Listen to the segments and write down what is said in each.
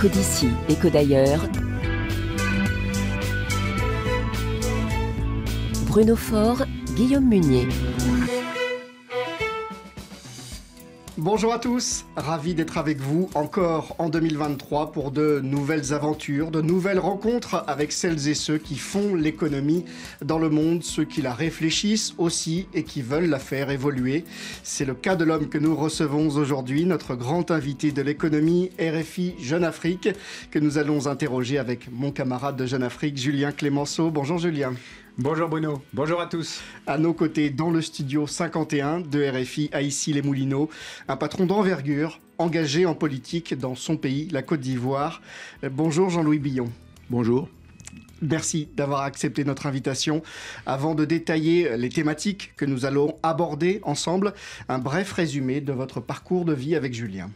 Que d'ici, que d'ailleurs. Bruno Faure, Guillaume Munier. Bonjour à tous, ravi d'être avec vous encore en 2023 pour de nouvelles aventures, de nouvelles rencontres avec celles et ceux qui font l'économie dans le monde, ceux qui la réfléchissent aussi et qui veulent la faire évoluer. C'est le cas de l'homme que nous recevons aujourd'hui, notre grand invité de l'économie RFI Jeune Afrique, que nous allons interroger avec mon camarade de Jeune Afrique, Julien Clémenceau. Bonjour Julien. Bonjour Bruno, bonjour à tous. À nos côtés, dans le studio 51 de RFI à les Moulineaux, un patron d'envergure, engagé en politique dans son pays, la Côte d'Ivoire. Euh, bonjour Jean-Louis Billon. Bonjour. Merci d'avoir accepté notre invitation. Avant de détailler euh, les thématiques que nous allons aborder ensemble, un bref résumé de votre parcours de vie avec Julien.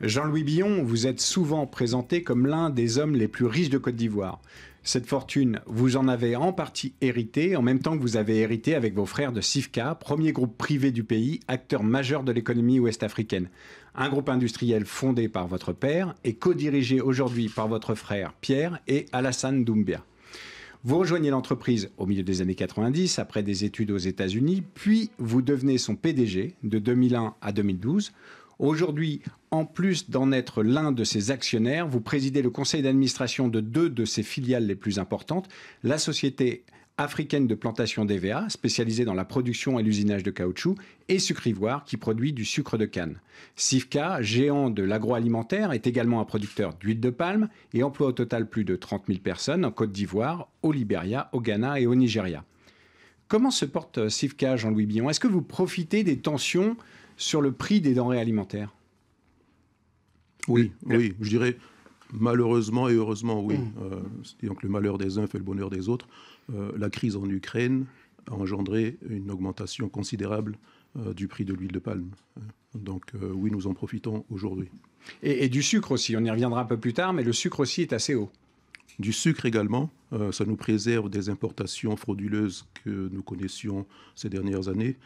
Jean-Louis Billon, vous êtes souvent présenté comme l'un des hommes les plus riches de Côte d'Ivoire. Cette fortune, vous en avez en partie hérité, en même temps que vous avez hérité avec vos frères de SIVKA, premier groupe privé du pays, acteur majeur de l'économie ouest-africaine. Un groupe industriel fondé par votre père et co-dirigé aujourd'hui par votre frère Pierre et Alassane Doumbia. Vous rejoignez l'entreprise au milieu des années 90 après des études aux États-Unis, puis vous devenez son PDG de 2001 à 2012. Aujourd'hui, en plus d'en être l'un de ses actionnaires, vous présidez le conseil d'administration de deux de ses filiales les plus importantes, la société africaine de plantation d'EVA, spécialisée dans la production et l'usinage de caoutchouc, et Sucrivoire, qui produit du sucre de canne. Sivka, géant de l'agroalimentaire, est également un producteur d'huile de palme et emploie au total plus de 30 000 personnes en Côte d'Ivoire, au Libéria, au Ghana et au Nigeria. Comment se porte euh, Sivka, Jean-Louis Billon Est-ce que vous profitez des tensions sur le prix des denrées alimentaires Oui, oui, je dirais malheureusement et heureusement, oui. C'est Euh, le malheur des uns fait le bonheur des autres. Euh, la crise en Ukraine a engendré une augmentation considérable euh, du prix de l'huile de palme. Donc euh, oui, nous en profitons aujourd'hui. Et, et, du sucre aussi, on y reviendra un peu plus tard, mais le sucre aussi est assez haut. Du sucre également, ça nous préserve des importations frauduleuses que nous connaissions ces dernières années,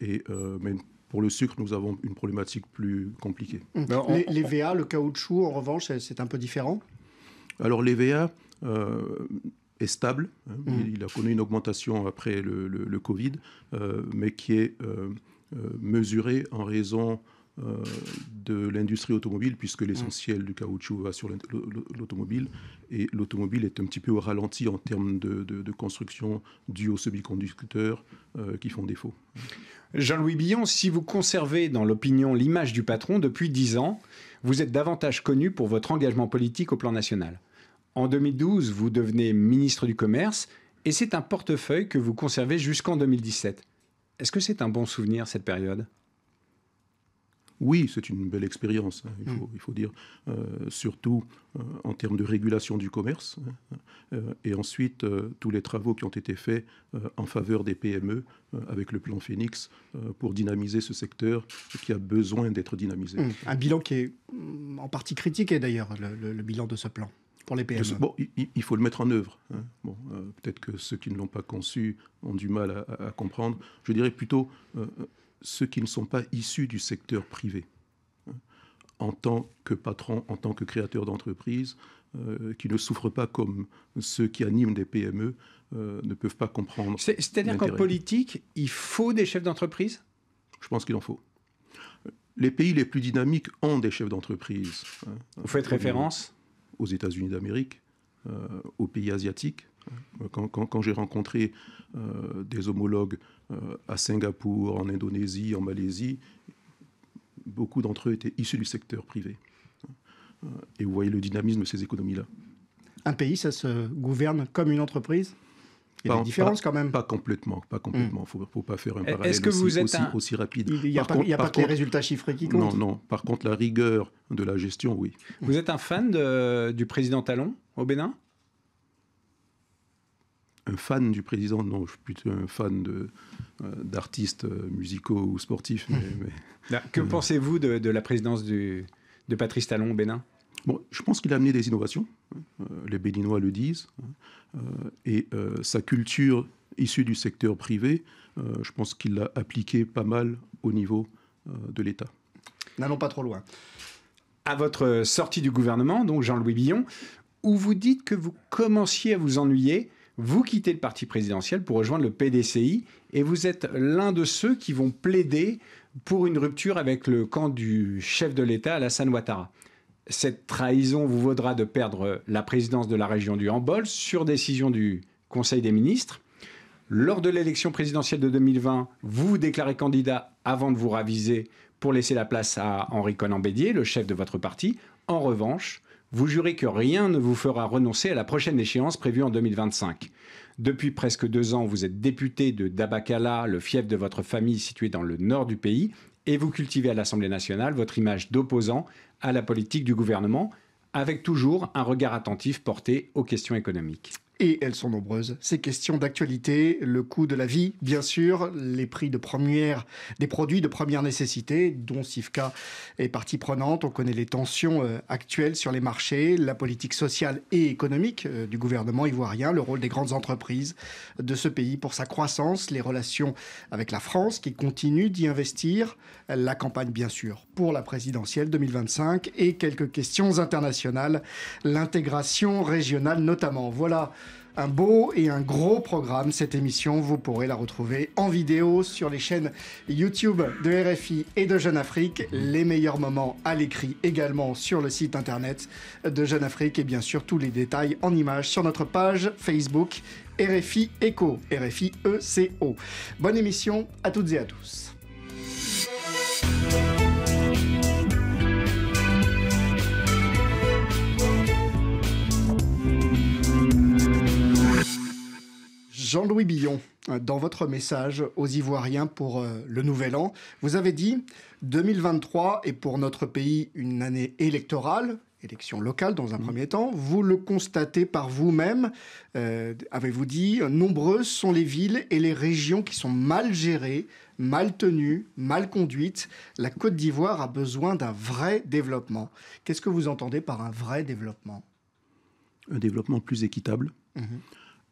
et même pour le sucre, nous avons une problématique plus compliquée. Mm. Les, VA, le caoutchouc, en revanche, c'est un peu différent Alors, les VA euh, est stable. Hein. Mm. il, a connu une augmentation après le, Covid, euh, mais qui est euh, mesurée en raison de l'industrie automobile, puisque l'essentiel du caoutchouc va sur l'automobile, et l'automobile est un petit peu au ralenti en termes de, construction due aux semi-conducteurs euh, qui font défaut. Jean-Louis Billon, si vous conservez dans l'opinion l'image du patron depuis 10 ans, vous êtes davantage connu pour votre engagement politique au plan national. En 2012, vous devenez ministre du Commerce, et c'est un portefeuille que vous conservez jusqu'en 2017. Est-ce que c'est un bon souvenir cette période oui, c'est une belle expérience, hein, mm. il, faut, dire, euh, surtout euh, en termes de régulation du commerce. Hein, euh, et ensuite, tous les travaux qui ont été faits en faveur des PME avec le plan Phoenix pour dynamiser ce secteur qui a besoin d'être dynamisé. Mm. Un bilan qui est mm, en partie critiqué d'ailleurs, le, bilan de ce plan pour les PME. Bon, il, faut le mettre en œuvre. Hein. peut-être que ceux qui ne l'ont pas conçu ont du mal à, comprendre. Je dirais plutôt, ceux qui ne sont pas issus du secteur privé, en tant que patron, en tant que créateur d'entreprise, euh, qui ne souffrent pas comme ceux qui animent des PME euh, ne peuvent pas comprendre. C'est-à-dire qu'en politique, il faut des chefs d'entreprise Je pense qu'il en faut. Les pays les plus dynamiques ont des chefs d'entreprise. Hein. Vous faites référence Aux États-Unis d'Amérique, euh, aux pays asiatiques. Quand, quand j'ai rencontré des homologues euh, à Singapour, en Indonésie, en Malaisie, beaucoup d'entre eux étaient issus du secteur privé. Euh, et vous voyez le dynamisme de ces économies-là. Un pays, ça se gouverne comme une entreprise il y a pas, des quand même. Pas complètement, pas complètement. Il hmm. ne faut, pas faire un parallèle que aussi, vous êtes aussi, rapide. Il n'y a, pas, que les résultats chiffrés qui comptent. Non, non. Par contre, la rigueur de la gestion, oui. Vous êtes un fan du président Talon au Bénin un fan du président, non, je suis plutôt un fan euh, d'artistes euh, musicaux ou sportifs. que euh, pensez-vous de, la présidence de Patrice Talon au Bénin bon, Je pense qu'il a amené des innovations, hein, les Béninois le disent, hein, et sa culture issue du secteur privé, je pense qu'il l'a appliquée pas mal au niveau de l'État. N'allons pas trop loin. À votre sortie du gouvernement, donc Jean-Louis Billon, où vous dites que vous commenciez à vous ennuyer vous quittez le parti présidentiel pour rejoindre le PDCI et vous êtes l'un de ceux qui vont plaider pour une rupture avec le camp du chef de l'État, Alassane Ouattara. Cette trahison vous vaudra de perdre la présidence de la région du Hambol sur décision du Conseil des ministres. Lors de l'élection présidentielle de 2020, vous vous déclarez candidat avant de vous raviser pour laisser la place à Henri conan le chef de votre parti. En revanche, vous jurez que rien ne vous fera renoncer à la prochaine échéance prévue en 2025. Depuis presque deux ans, vous êtes député de Dabakala, le fief de votre famille situé dans le nord du pays, et vous cultivez à l'Assemblée nationale votre image d'opposant à la politique du gouvernement, avec toujours un regard attentif porté aux questions économiques. Et elles sont nombreuses. Ces questions d'actualité, le coût de la vie, bien sûr, les prix de première, des produits de première nécessité, dont Sivka est partie prenante. On connaît les tensions euh, actuelles sur les marchés, la politique sociale et économique euh, du gouvernement ivoirien, le rôle des grandes entreprises de ce pays pour sa croissance, les relations avec la France qui continue d'y investir, la campagne, bien sûr, pour la présidentielle 2025 et quelques questions internationales, l'intégration régionale notamment. Voilà un beau et un gros programme. Cette émission, vous pourrez la retrouver en vidéo sur les chaînes YouTube de RFI et de Jeune Afrique. Les meilleurs moments à l'écrit également sur le site internet de Jeune Afrique et bien sûr tous les détails en images sur notre page Facebook RFI ECO. RFI ECO. Bonne émission à toutes et à tous. Jean-Louis Billon, euh, dans votre message aux Ivoiriens pour euh, le Nouvel An, vous avez dit 2023 est pour notre pays une année électorale, élection locale dans un mmh. premier temps. Vous le constatez par vous-même, euh, avez-vous dit, nombreuses sont les villes et les régions qui sont mal gérées, mal tenues, mal conduites. La Côte d'Ivoire a besoin d'un vrai développement. Qu'est-ce que vous entendez par un vrai développement Un développement plus équitable, mmh.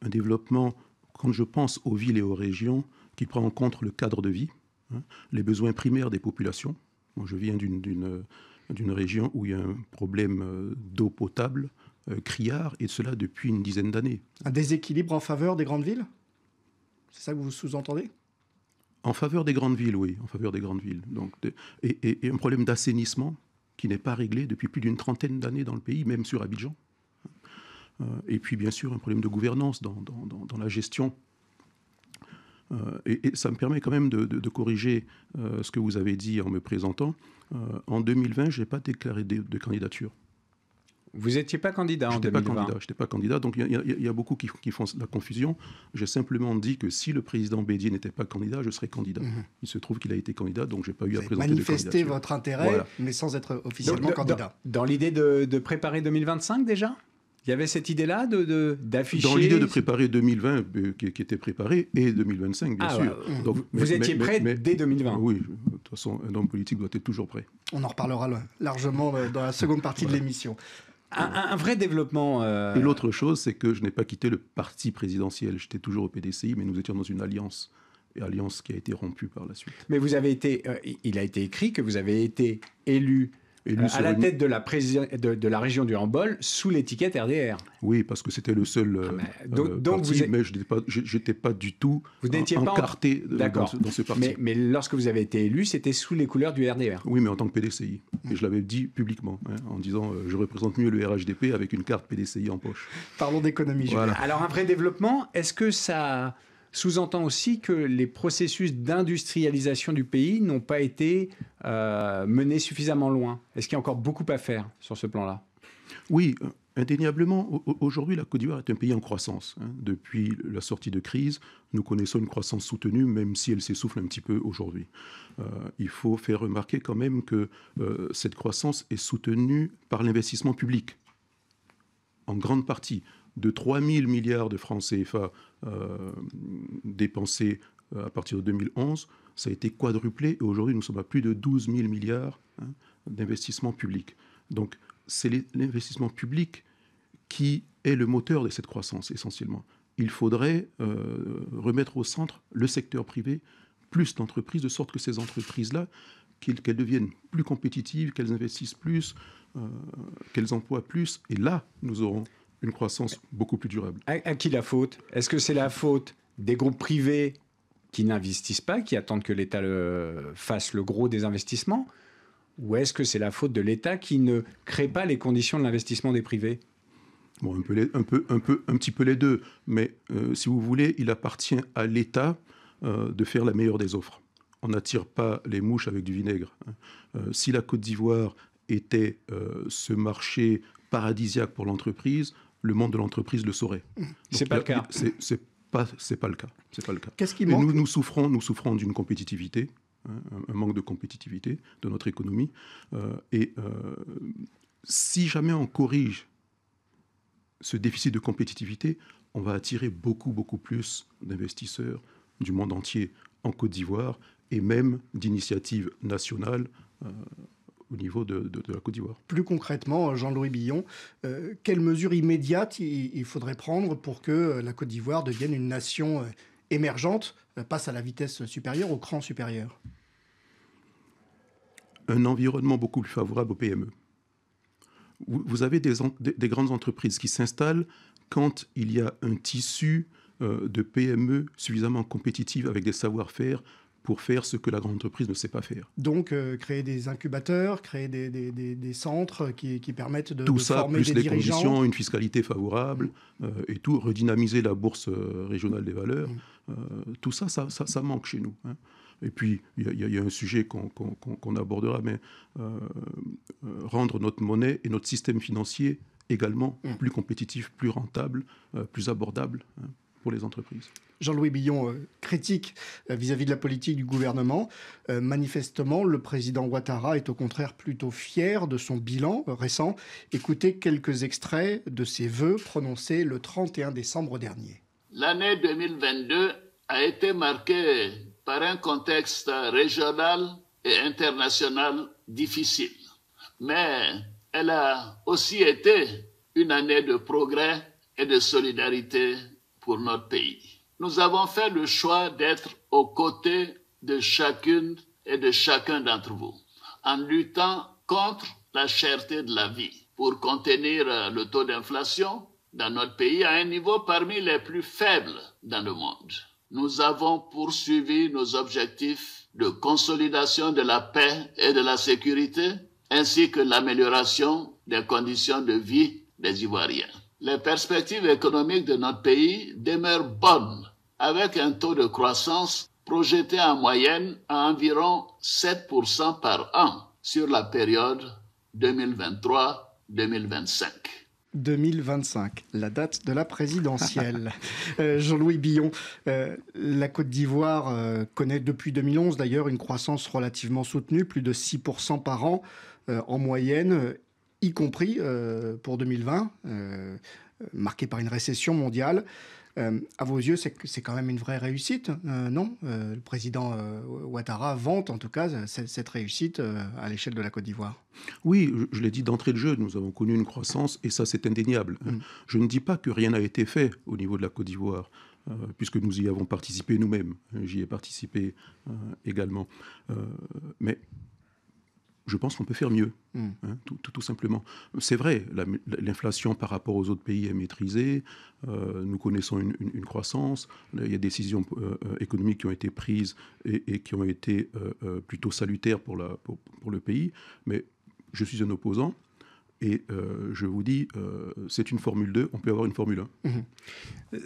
un développement quand je pense aux villes et aux régions qui prennent en compte le cadre de vie, hein, les besoins primaires des populations. je viens d'une région où il y a un problème euh, d'eau potable euh, criard, et cela depuis une dizaine d'années. Un déséquilibre en faveur des grandes villes C'est ça que vous sous-entendez En faveur des grandes villes, oui, en faveur des grandes villes. Donc, et un problème d'assainissement qui n'est pas réglé depuis plus d'une trentaine d'années dans le pays, même sur Abidjan. Euh, et puis bien sûr un problème de gouvernance dans, dans, la gestion. Euh, et, ça me permet quand même de, corriger euh, ce que vous avez dit en me présentant. en 2020, je n'ai pas déclaré de, candidature. Vous n'étiez pas candidat en 2020 Je n'étais pas candidat, donc il y, a beaucoup qui, font la confusion. J'ai simplement dit que si le président Bédier n'était pas candidat, je serais candidat. Mhm. Il se trouve qu'il a été candidat, donc je n'ai pas eu à présenter avez manifesté votre intérêt, mais sans être officiellement candidat. Dans, l'idée de, préparer 2025 déjà il y avait cette idée-là de, d'afficher. Dans l'idée de préparer 2020, euh, qui, était préparé, et 2025, bien ah, sûr. Donc, vous étiez prêt dès 2020. Oui, de toute façon, un homme politique doit être toujours prêt. On en reparlera largement euh, dans la seconde partie de l'émission. Un, vrai développement. Et euh, l'autre chose, c'est que je n'ai pas quitté le parti présidentiel. J'étais toujours au PDCI, mais nous étions dans une alliance. Et alliance qui a été rompue par la suite. Mais vous avez été, il a été écrit que vous avez été élu euh, à la tête de la, région du Rambol, sous l'étiquette RDR. Oui, parce que c'était le seul euh, ah, euh, donc, je n'étais pas, du tout encarté dans, ce, parti. Mais, lorsque vous avez été élu, c'était sous les couleurs du RDR. Oui, mais en tant que PDCI. Et je l'avais dit publiquement, hein, en disant je représente mieux le RHDP avec une carte PDCI en poche. Parlons d'économie. Alors un vrai développement, est-ce que ça sous-entend aussi que les processus d'industrialisation du pays n'ont pas été euh, menés suffisamment loin. Est-ce qu'il y a encore beaucoup à faire sur ce plan-là Oui, euh, Indéniablement, aujourd'hui, la Côte d'Ivoire est un pays en croissance. Hein. Depuis la sortie de crise, nous connaissons une croissance soutenue, même si elle s'essouffle un petit peu aujourd'hui. Euh, il faut faire remarquer quand même que cette croissance est soutenue par l'investissement public, en grande partie. De 3 000 milliards de francs CFA euh, Dépensés euh, à partir de 2011, ça a été quadruplé et aujourd'hui nous sommes à plus de 12 000 milliards hein, d'investissements publics. Donc c'est l'investissement public qui est le moteur de cette croissance essentiellement. Il faudrait euh, remettre au centre le secteur privé, plus d'entreprises, de sorte que ces entreprises-là, qu'elles deviennent plus compétitives, qu'elles investissent plus, qu'elles emploient plus. Et là, nous aurons une croissance beaucoup plus durable. À, qui la faute Est-ce que c'est la faute des groupes privés qui n'investissent pas, qui attendent que l'État fasse le gros des investissements Ou est-ce que c'est la faute de l'État qui ne crée pas les conditions de l'investissement des privés Bon, un, peu un, peu, un, peu, un, petit peu les deux, mais euh, si vous voulez, il appartient à l'État euh, de faire la meilleure des offres. On n'attire pas les mouches avec du vinaigre. Hein. Euh, si la Côte d'Ivoire était ce marché paradisiaque pour l'entreprise, le monde de l'entreprise le saurait. Mmh. C'est pas, pas, le cas. C'est pas le cas. C'est pas le cas. Qu'est-ce qui nous, nous souffrons, nous souffrons d'une compétitivité, hein, un manque de compétitivité de notre économie. Euh, et euh, si jamais on corrige ce déficit de compétitivité, on va attirer beaucoup, beaucoup plus d'investisseurs du monde entier en Côte d'Ivoire et même d'initiatives nationales. Euh, au niveau de, la Côte d'Ivoire. Plus concrètement, Jean-Louis Billon, euh, quelles mesures immédiates il, faudrait prendre pour que euh, la Côte d'Ivoire devienne une nation euh, émergente, passe à la vitesse supérieure, au cran supérieur Un environnement beaucoup plus favorable aux PME. Vous, avez des, grandes entreprises qui s'installent quand il y a un tissu de PME suffisamment compétitive avec des savoir-faire pour faire ce que la grande entreprise ne sait pas faire. Donc, euh, créer des incubateurs, créer des, centres qui, permettent de, tout ça, former plus des les dirigeants. conditions, une fiscalité favorable euh, et tout, redynamiser la bourse euh, régionale des valeurs. Mm. tout ça ça, manque chez nous. Hein. Et puis, il y, a un sujet qu'on abordera, mais rendre notre monnaie et notre système financier également mm. plus compétitif, plus rentable, plus abordable hein, pour les entreprises. Jean-Louis Billon euh, critique euh, vis-à-vis de la politique du gouvernement. Euh, manifestement, le président Ouattara est au contraire plutôt fier de son bilan récent. Écoutez quelques extraits de ses vœux prononcés le 31 décembre dernier. L'année 2022 a été marquée par un contexte régional et international difficile, mais elle a aussi été une année de progrès et de solidarité pour notre pays nous avons fait le choix d'être aux côtés de chacune et de chacun d'entre vous, en luttant contre la cherté de la vie pour contenir euh, le taux d'inflation dans notre pays à un niveau parmi les plus faibles dans le monde. Nous avons poursuivi nos objectifs de consolidation de la paix et de la sécurité, ainsi que l'amélioration des conditions de vie des Ivoiriens. Les perspectives économiques de notre pays demeurent bonnes avec un taux de croissance projeté en moyenne à environ 7% par an sur la période 2023-2025. 2025, la date de la présidentielle. Euh, Jean-Louis Billon, euh, la Côte d'Ivoire euh, connaît depuis 2011 d'ailleurs une croissance relativement soutenue, plus de 6% par an en moyenne, y compris pour 2020, marquée par une récession mondiale. Euh, à vos yeux, c'est quand même une vraie réussite, euh, non euh, Le président Ouattara vante en tout cas cette réussite à l'échelle de la Côte d'Ivoire. Oui, je, l'ai dit d'entrée de jeu, nous avons connu une croissance et ça c'est indéniable. Mm. Je ne dis pas que rien n'a été fait au niveau de la Côte d'Ivoire puisque nous y avons participé nous-mêmes. J'y ai participé également. mais je pense qu'on peut faire mieux, hmm. hein, tout, simplement. C'est vrai, l'inflation par rapport aux autres pays est maîtrisée, euh, nous connaissons une, croissance, il y a des décisions euh, euh, économiques qui ont été prises et, qui ont été plutôt salutaires pour le pays, mais je suis un opposant et euh, je vous dis, euh, c'est une Formule 2, on peut avoir une Formule 1. Mhm.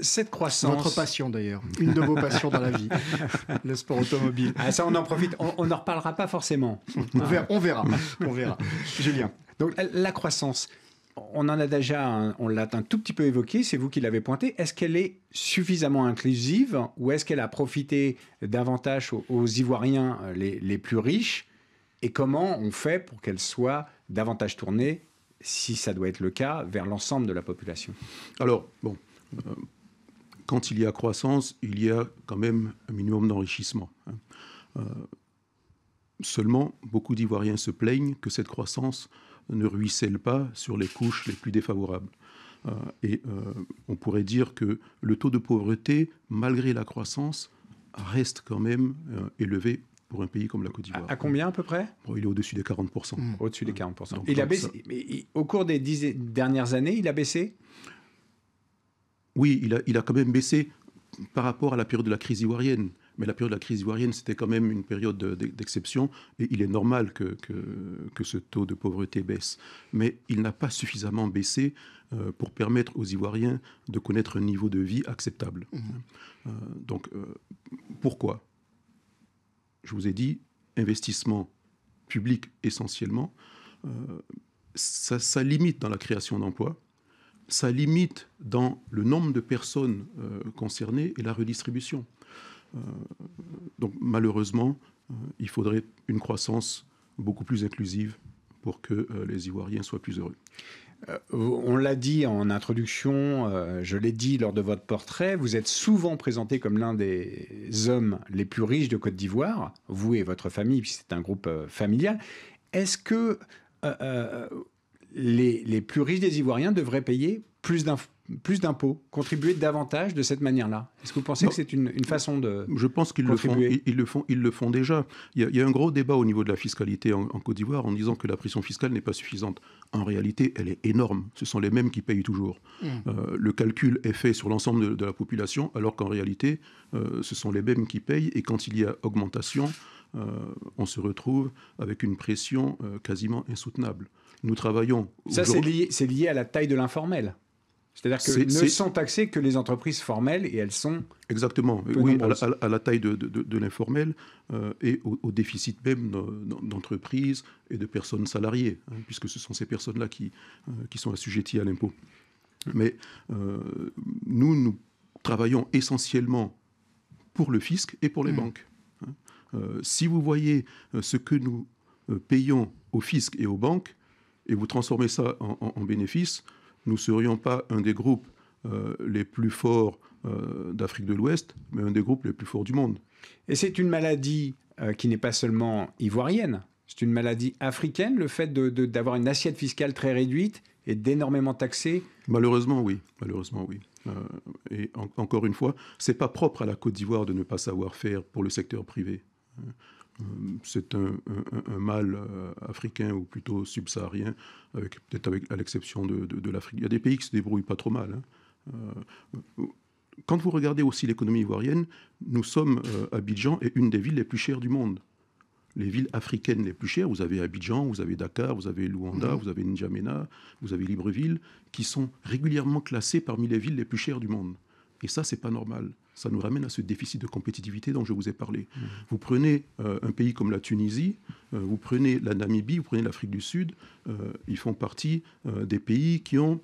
Cette croissance. Votre passion d'ailleurs, une de vos passions dans la vie, le sport automobile. Ah, ça, on en profite, on n'en reparlera pas forcément. on, verra, on verra, Julien. Donc la croissance, on en a déjà, on l'a un tout petit peu évoqué, c'est vous qui l'avez pointé. Est-ce qu'elle est suffisamment inclusive ou est-ce qu'elle a profité davantage aux, Ivoiriens euh, les, les, plus riches Et comment on fait pour qu'elle soit davantage tournée si ça doit être le cas, vers l'ensemble de la population Alors, bon, euh, quand il y a croissance, il y a quand même un minimum d'enrichissement. Hein. Euh, seulement, beaucoup d'Ivoiriens se plaignent que cette croissance ne ruisselle pas sur les couches les plus défavorables. Euh, et on pourrait dire que le taux de pauvreté, malgré la croissance, reste quand même élevé pour un pays comme la Côte d'Ivoire. À, combien à peu près bon, Il est au-dessus des 40%. Hmm. Au-dessus des 40%. il a baissé, mais au cours des dix dernières années, il a baissé Oui, il a, il a quand même baissé par rapport à la période de la crise ivoirienne. Mais la période de la crise ivoirienne, c'était quand même une période d'exception, et il est normal que, que, ce taux de pauvreté baisse. Mais il n'a pas suffisamment baissé euh, pour permettre aux Ivoiriens de connaître un niveau de vie acceptable. Hmm. Euh, donc, euh, pourquoi je vous ai dit, investissement public essentiellement, euh, ça, limite dans la création d'emplois, ça limite dans le nombre de personnes euh, concernées et la redistribution. Euh, donc malheureusement, il faudrait une croissance beaucoup plus inclusive pour que les Ivoiriens soient plus heureux. Euh, on l'a dit en introduction, euh, je l'ai dit lors de votre portrait, vous êtes souvent présenté comme l'un des hommes les plus riches de Côte d'Ivoire, vous et votre famille, puisque c'est un groupe euh, familial. Est-ce que les, plus riches des Ivoiriens devraient payer plus d'impôts contribuer davantage de cette manière-là Est-ce que vous pensez que c'est une, façon de Je pense qu'ils le font. Ils, le font. déjà. Il y, a, un gros débat au niveau de la fiscalité en, Côte d'Ivoire en disant que la pression fiscale n'est pas suffisante. En réalité, elle est énorme. Ce sont les mêmes qui payent toujours. Mmh. Euh, le calcul est fait sur l'ensemble de, la population, alors qu'en réalité, euh, ce sont les mêmes qui payent. Et quand il y a augmentation, euh, on se retrouve avec une pression quasiment insoutenable. Nous travaillons. Ça, c'est lié, à la taille de l'informel. C'est-à-dire que ne sont taxées que les entreprises formelles et elles sont. Exactement, oui, à la, taille de, l'informel euh, et au, déficit même d'entreprises et de personnes salariées, hein, puisque ce sont ces personnes-là qui, euh, sont assujetties à l'impôt. Mais euh, nous, nous travaillons essentiellement pour le fisc et pour les mmh. banques. Hein. si vous voyez ce que nous payons au fisc et aux banques, et vous transformez ça en, en, bénéfice, nous ne serions pas un des groupes euh, les plus forts euh, d'Afrique de l'Ouest, mais un des groupes les plus forts du monde. Et c'est une maladie euh, qui n'est pas seulement ivoirienne, c'est une maladie africaine, le fait d'avoir une assiette fiscale très réduite et d'énormément taxer Malheureusement, oui. Malheureusement, oui. et encore une fois, c'est pas propre à la Côte d'Ivoire de ne pas savoir faire pour le secteur privé. Euh, c'est un, mal euh, africain ou plutôt subsaharien, peut-être à l'exception de, l'Afrique. Il y a des pays qui se débrouillent pas trop mal. Hein. Euh, quand vous regardez aussi l'économie ivoirienne, nous sommes Abidjan est une des villes les plus chères du monde les villes africaines les plus chères. Vous avez Abidjan, vous avez Dakar, vous avez Luanda, mm-hmm. vous avez N'Djamena, vous avez Libreville, qui sont régulièrement classées parmi les villes les plus chères du monde. Et ça, c'est pas normal ça nous ramène à ce déficit de compétitivité dont je vous ai parlé. Mmh. Vous prenez euh, un pays comme la Tunisie, euh, vous prenez la Namibie, vous prenez l'Afrique du Sud, euh, ils font partie des pays qui ont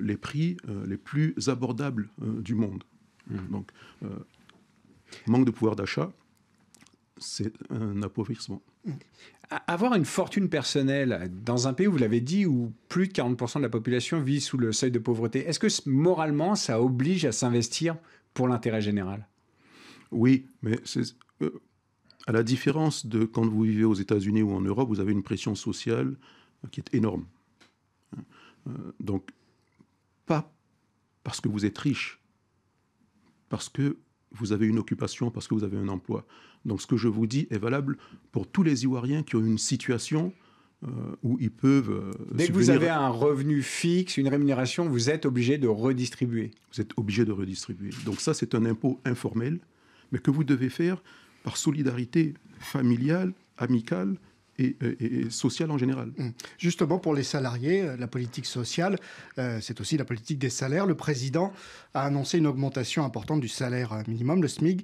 les prix les plus abordables du monde. Mmh. Donc, manque de pouvoir d'achat, c'est un appauvrissement. Mmh. Avoir une fortune personnelle dans un pays, vous l'avez dit, où plus de 40% de la population vit sous le seuil de pauvreté, est-ce que moralement ça oblige à s'investir pour l'intérêt général. Oui, mais c'est, euh, à la différence de quand vous vivez aux États-Unis ou en Europe, vous avez une pression sociale qui est énorme. Hein, euh, donc, pas parce que vous êtes riche, parce que vous avez une occupation, parce que vous avez un emploi. Donc, ce que je vous dis est valable pour tous les Ivoiriens qui ont une situation euh, où ils peuvent. Euh, Dès que vous avez un revenu fixe, une rémunération, vous êtes obligé de redistribuer. Vous êtes obligé de redistribuer. Donc ça, c'est un impôt informel, mais que vous devez faire par solidarité familiale, amicale, et, sociale en général. Hum. Justement, pour les salariés, euh, la politique sociale, c'est aussi la politique des salaires. Le président a annoncé une augmentation importante du salaire hein, minimum, le SMIG,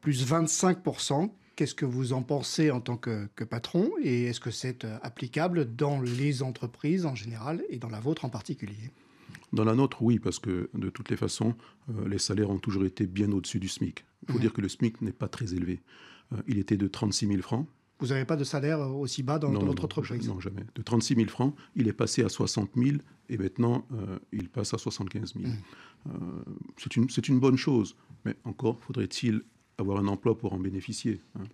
plus 25%, Qu'est-ce que vous en pensez en tant que, patron et est-ce que c'est euh, applicable dans les entreprises en général et dans la vôtre en particulier Dans la nôtre, oui, parce que de toutes les façons, euh, les salaires ont toujours été bien au-dessus du SMIC. Il faut mhm. dire que le SMIC n'est pas très élevé. Euh, il était de 36 000 francs. Vous n'avez pas de salaire aussi bas dans, votre entreprise Non, jamais. De 36 000 francs, il est passé à 60 000 et maintenant il passe à 75 000. Mhm. c'est une, bonne chose, mais encore faudrait-il avoir un emploi pour en bénéficier. Hein.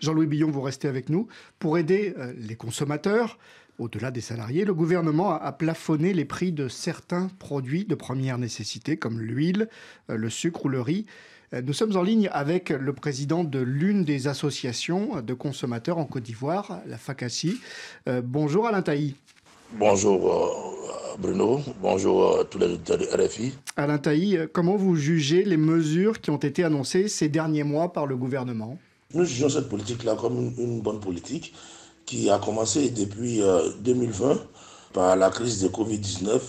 Jean-Louis Billon, vous restez avec nous. Pour aider euh, les consommateurs, au-delà des salariés, le gouvernement a plafonné les prix de certains produits de première nécessité, comme l'huile, euh, le sucre ou le riz. Euh, nous sommes en ligne avec le président de l'une des associations de consommateurs en Côte d'Ivoire, la FACACI. bonjour Alain Tailly. Bonjour Bruno. Bonjour à tous les RFI. Alain Taï, comment vous jugez les mesures qui ont été annoncées ces derniers mois par le gouvernement Nous jugeons cette politique-là comme une, bonne politique qui a commencé depuis 2020 euh, par la crise de Covid-19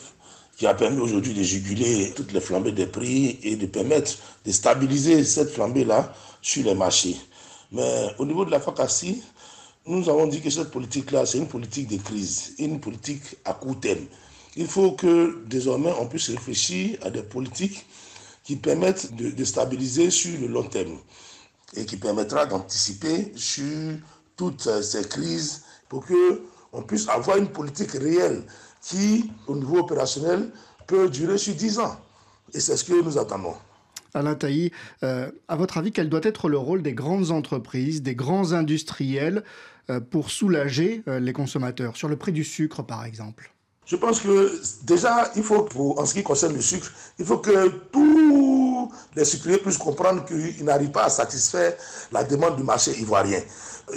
qui a permis aujourd'hui de juguler toutes les flambées des prix et de permettre de stabiliser cette flambée-là sur les marchés. Mais au niveau de la FACACI, nous avons dit que cette politique-là, c'est une politique de crise, une politique à court terme. Il faut que désormais on puisse réfléchir à des politiques qui permettent de, stabiliser sur le long terme et qui permettra d'anticiper sur toutes ces crises pour que on puisse avoir une politique réelle qui, au niveau opérationnel, peut durer sur 10 ans. Et c'est ce que nous attendons. Alain Taï, euh, à votre avis, quel doit être le rôle des grandes entreprises, des grands industriels euh, pour soulager euh, les consommateurs sur le prix du sucre, par exemple je pense que déjà, il faut, en ce qui concerne le sucre, il faut que tous les sucriers puissent comprendre qu'ils n'arrivent pas à satisfaire la demande du marché ivoirien.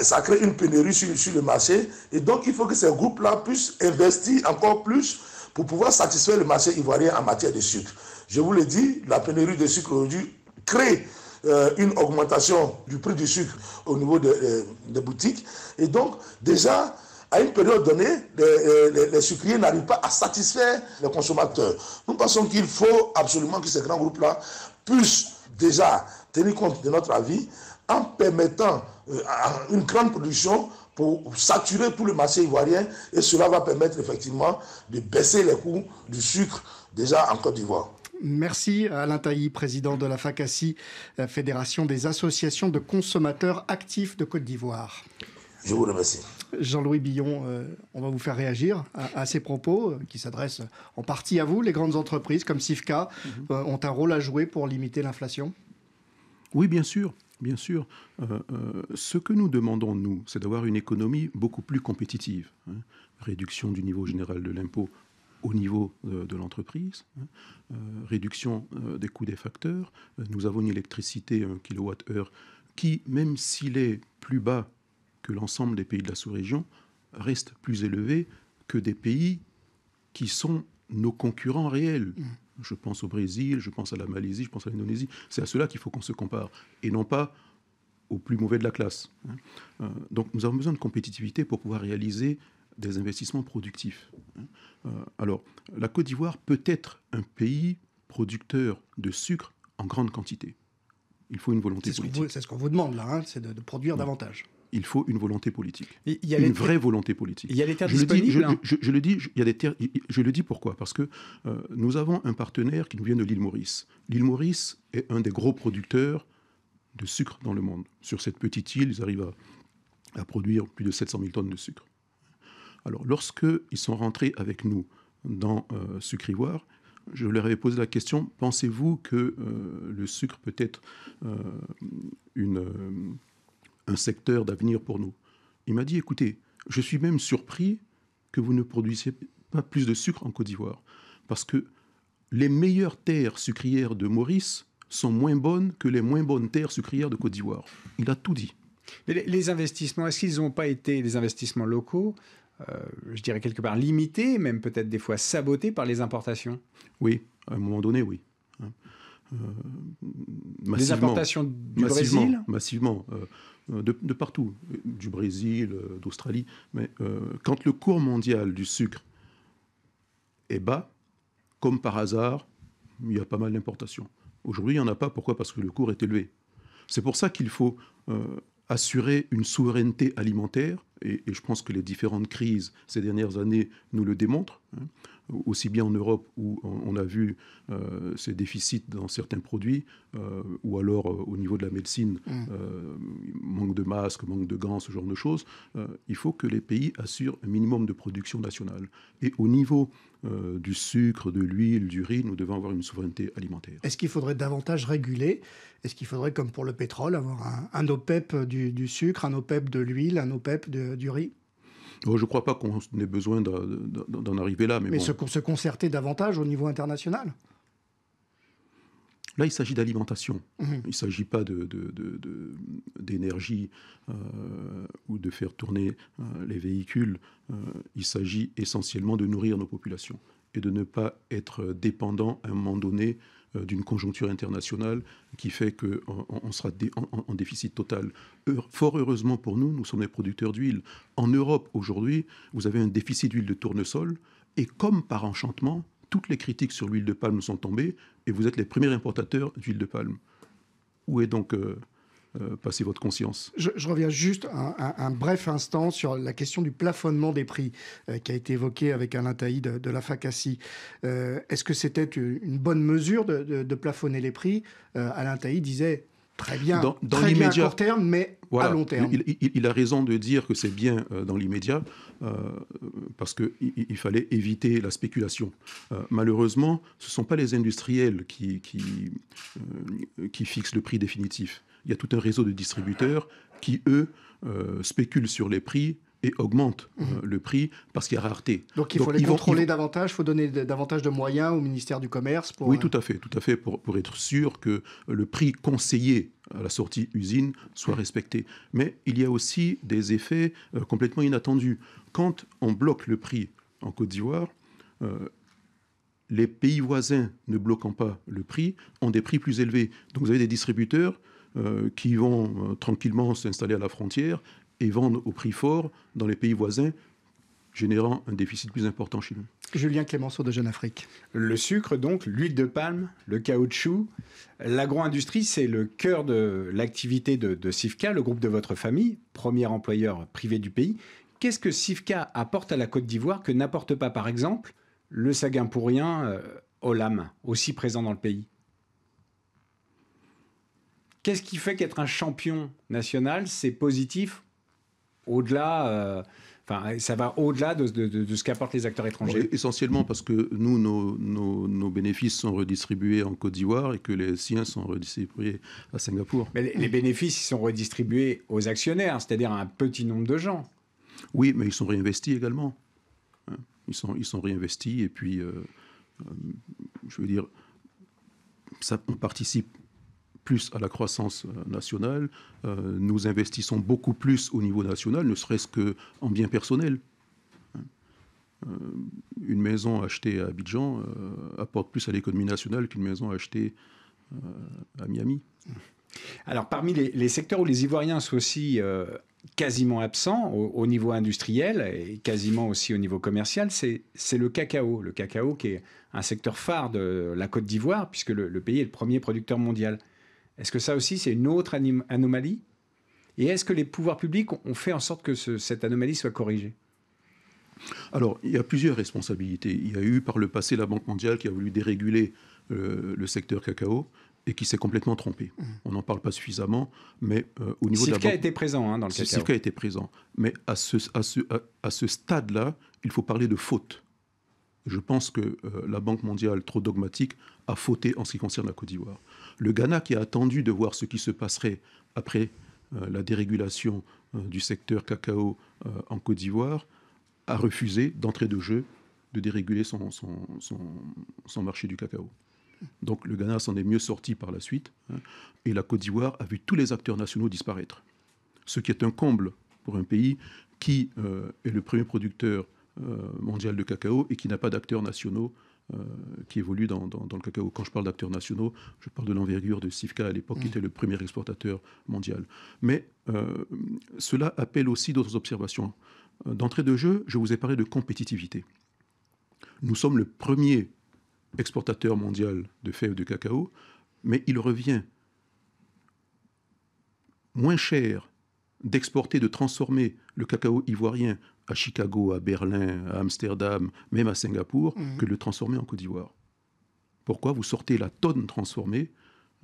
Ça crée une pénurie sur, le marché et donc il faut que ces groupes-là puissent investir encore plus pour pouvoir satisfaire le marché ivoirien en matière de sucre. Je vous l'ai dit, la pénurie de sucre aujourd'hui crée euh, une augmentation du prix du sucre au niveau des boutiques. Et donc, déjà, à une période donnée, les, sucriers n'arrivent pas à satisfaire les consommateurs. Nous pensons qu'il faut absolument que ces grands groupes-là puissent déjà tenir compte de notre avis en permettant euh, une grande production pour saturer tout le marché ivoirien et cela va permettre effectivement de baisser les coûts du sucre déjà en Côte d'Ivoire. Merci Alain Tailly, président de la FACACI, Fédération des associations de consommateurs actifs de Côte d'Ivoire. Je vous Jean-Louis Billon, euh, on va vous faire réagir à, ces propos euh, qui s'adressent en partie à vous. Les grandes entreprises comme Sifka mhm. euh, ont un rôle à jouer pour limiter l'inflation Oui, bien sûr. Bien sûr, ce que nous demandons, nous, c'est d'avoir une économie beaucoup plus compétitive. Hein. Réduction du niveau général de l'impôt au niveau de, l'entreprise, hein. réduction des coûts des facteurs. nous avons une électricité, kilowatt kWh, qui, même s'il est plus bas que l'ensemble des pays de la sous-région reste plus élevé que des pays qui sont nos concurrents réels. Mm. Je pense au Brésil, je pense à la Malaisie, je pense à l'Indonésie. C'est à cela qu'il faut qu'on se compare, et non pas au plus mauvais de la classe. Hein. Euh, donc nous avons besoin de compétitivité pour pouvoir réaliser des investissements productifs. Hein. Euh, alors, la Côte d'Ivoire peut être un pays producteur de sucre en grande quantité. Il faut une volonté politique. C'est ce qu'on vous, demande là, hein, c'est de, produire davantage il faut une volonté politique. une vraie volonté politique. Il y a des terres je disponibles. je, le dis, des terres, je le dis pourquoi Parce que euh, nous avons un partenaire qui nous vient de l'île Maurice. L'île Maurice est un des gros producteurs de sucre dans le monde. Sur cette petite île, ils arrivent à, produire plus de 700 000 tonnes de sucre. Alors, lorsque ils sont rentrés avec nous dans euh, sucre je leur avais posé la question, pensez-vous que euh, le sucre peut être une un secteur d'avenir pour nous. Il m'a dit, écoutez, je suis même surpris que vous ne produisiez pas plus de sucre en Côte d'Ivoire, parce que les meilleures terres sucrières de Maurice sont moins bonnes que les moins bonnes terres sucrières de Côte d'Ivoire. Il a tout dit. Mais les investissements, est-ce qu'ils n'ont pas été des investissements locaux euh, je dirais quelque part limités, même peut-être des fois sabotés par les importations. Oui, à un moment donné, oui. Euh, massivement. Les importations du Brésil Massivement, euh, euh, de, partout, du Brésil, d'Australie. Mais quand le cours mondial du sucre est bas, comme par hasard, il y a pas mal d'importations. Aujourd'hui, il n'y en a pas. Pourquoi Parce que le cours est élevé. C'est pour ça qu'il faut assurer une souveraineté alimentaire, et, je pense que les différentes crises ces dernières années nous le démontrent. Hein aussi bien en Europe où on a vu euh, ces déficits dans certains produits, euh, ou alors euh, au niveau de la médecine, mm. manque de masques, manque de gants, ce genre de choses, il faut que les pays assurent un minimum de production nationale. Et au niveau du sucre, de l'huile, du riz, nous devons avoir une souveraineté alimentaire. Est-ce qu'il faudrait davantage réguler Est-ce qu'il faudrait, comme pour le pétrole, avoir un, OPEP du, sucre, un OPEP de l'huile, un OPEP du riz je ne crois pas qu'on ait besoin d'en arriver là. Mais, se, concerter davantage au niveau international Là, il s'agit d'alimentation. Mhm. Il ne s'agit pas d'énergie de, euh, ou de faire tourner euh, les véhicules. Euh, il s'agit essentiellement de nourrir nos populations et de ne pas être dépendant à un moment donné euh, d'une conjoncture internationale qui fait qu'on sera en, déficit total. Fort heureusement pour nous, nous sommes des producteurs d'huile. En Europe, aujourd'hui, vous avez un déficit d'huile de tournesol, et comme par enchantement, toutes les critiques sur l'huile de palme sont tombées, et vous êtes les premiers importateurs d'huile de palme. Où est donc... Euh, euh, passer votre conscience. Je, reviens juste un, bref instant sur la question du plafonnement des prix euh, qui a été évoquée avec Alain Taï de, la FACACI. Euh, est-ce que c'était une bonne mesure de, plafonner les prix Alain Taï disait Très bien. Dans, l'immédiat. à court terme, mais à long terme. Il, a raison de dire que c'est bien dans l'immédiat, parce qu'il il fallait éviter la spéculation. malheureusement, ce ne sont pas les industriels qui, qui fixent le prix définitif il y a tout un réseau de distributeurs qui, eux, euh, spéculent sur les prix et augmentent euh, mhm. le prix parce qu'il y a rareté. Donc il faut les contrôler davantage, il faut donner davantage de moyens au ministère du Commerce pour... Oui, euh, tout à fait, tout à fait, pour, pour être sûr que le prix conseillé à la sortie usine soit respecté. Mais il y a aussi des effets complètement inattendus. Quand on bloque le prix en Côte d'Ivoire, les pays voisins ne bloquant pas le prix ont des prix plus élevés. Donc vous avez des distributeurs euh, qui vont euh, tranquillement s'installer à la frontière et vendre au prix fort dans les pays voisins générant un déficit plus important chez nous. Julien Clémenceau de Jeune Afrique. Le sucre, donc, l'huile de palme, le caoutchouc. L'agro-industrie, c'est le cœur de l'activité de, de le groupe de votre famille, premier employeur privé du pays. Qu'est-ce que Sifka apporte à la Côte d'Ivoire que n'apporte pas, par exemple, le Saguin pour rien euh, Olam, aussi présent dans le pays Qu'est-ce qui fait qu'être un champion national, c'est positif au-delà euh, Enfin, ça va au-delà de, ce qu'apportent les acteurs étrangers. essentiellement parce que nous, nos, bénéfices sont redistribués en Côte d'Ivoire et que les siens sont redistribués à Singapour. Mais les, bénéfices bénéfices sont redistribués aux actionnaires, hein, c'est-à-dire à un petit nombre de gens. Oui, mais ils sont réinvestis également. Hein. Ils sont, ils sont réinvestis et puis, euh, euh, je veux dire, ça, on participe plus à la croissance euh, nationale, euh, nous investissons beaucoup plus au niveau national, ne serait-ce qu'en biens personnels. Hein. Euh, une maison achetée à Abidjan apporte plus à l'économie nationale qu'une maison achetée à Miami. Alors parmi les, secteurs où les Ivoiriens sont aussi quasiment absents au, niveau industriel et quasiment aussi au niveau commercial, c'est le cacao. Le cacao qui est un secteur phare de la Côte d'Ivoire puisque le, pays est le premier producteur mondial. Est-ce que ça aussi, c'est une autre anomalie Et est-ce que les pouvoirs publics ont fait en sorte que cette anomalie soit corrigée alors, il y a plusieurs responsabilités. Il y a eu par le passé la Banque mondiale qui a voulu déréguler euh, le secteur cacao et qui s'est complètement trompée. Mmh. On n'en parle pas suffisamment, mais euh, au niveau de la banque... était présent hein, dans le cacao. a était présent. Mais à ce, à ce stade-là, il faut parler de faute je pense que euh, la Banque mondiale, trop dogmatique, a fauté en ce qui concerne la Côte d'Ivoire. Le Ghana, qui a attendu de voir ce qui se passerait après euh, la dérégulation euh, du secteur cacao en Côte d'Ivoire, a refusé d'entrée de jeu de déréguler son, son, marché du cacao. Donc le Ghana s'en est mieux sorti par la suite, hein, et la Côte d'Ivoire a vu tous les acteurs nationaux disparaître, ce qui est un comble pour un pays qui est le premier producteur euh, mondial de cacao et qui n'a pas d'acteurs nationaux euh, qui évoluent dans, dans, le cacao. Quand je parle d'acteurs nationaux, je parle de l'envergure de Sivka à l'époque, qui mm. était le premier exportateur mondial. Mais euh, cela appelle aussi d'autres observations. D'entrée de jeu, je vous ai parlé de compétitivité. Nous sommes le premier exportateur mondial de fèves de cacao, mais il revient moins cher d'exporter, de transformer le cacao ivoirien à Chicago, à Berlin, à Amsterdam, même à Singapour, mhm. que de le transformer en Côte d'Ivoire. Pourquoi vous sortez la tonne transformée,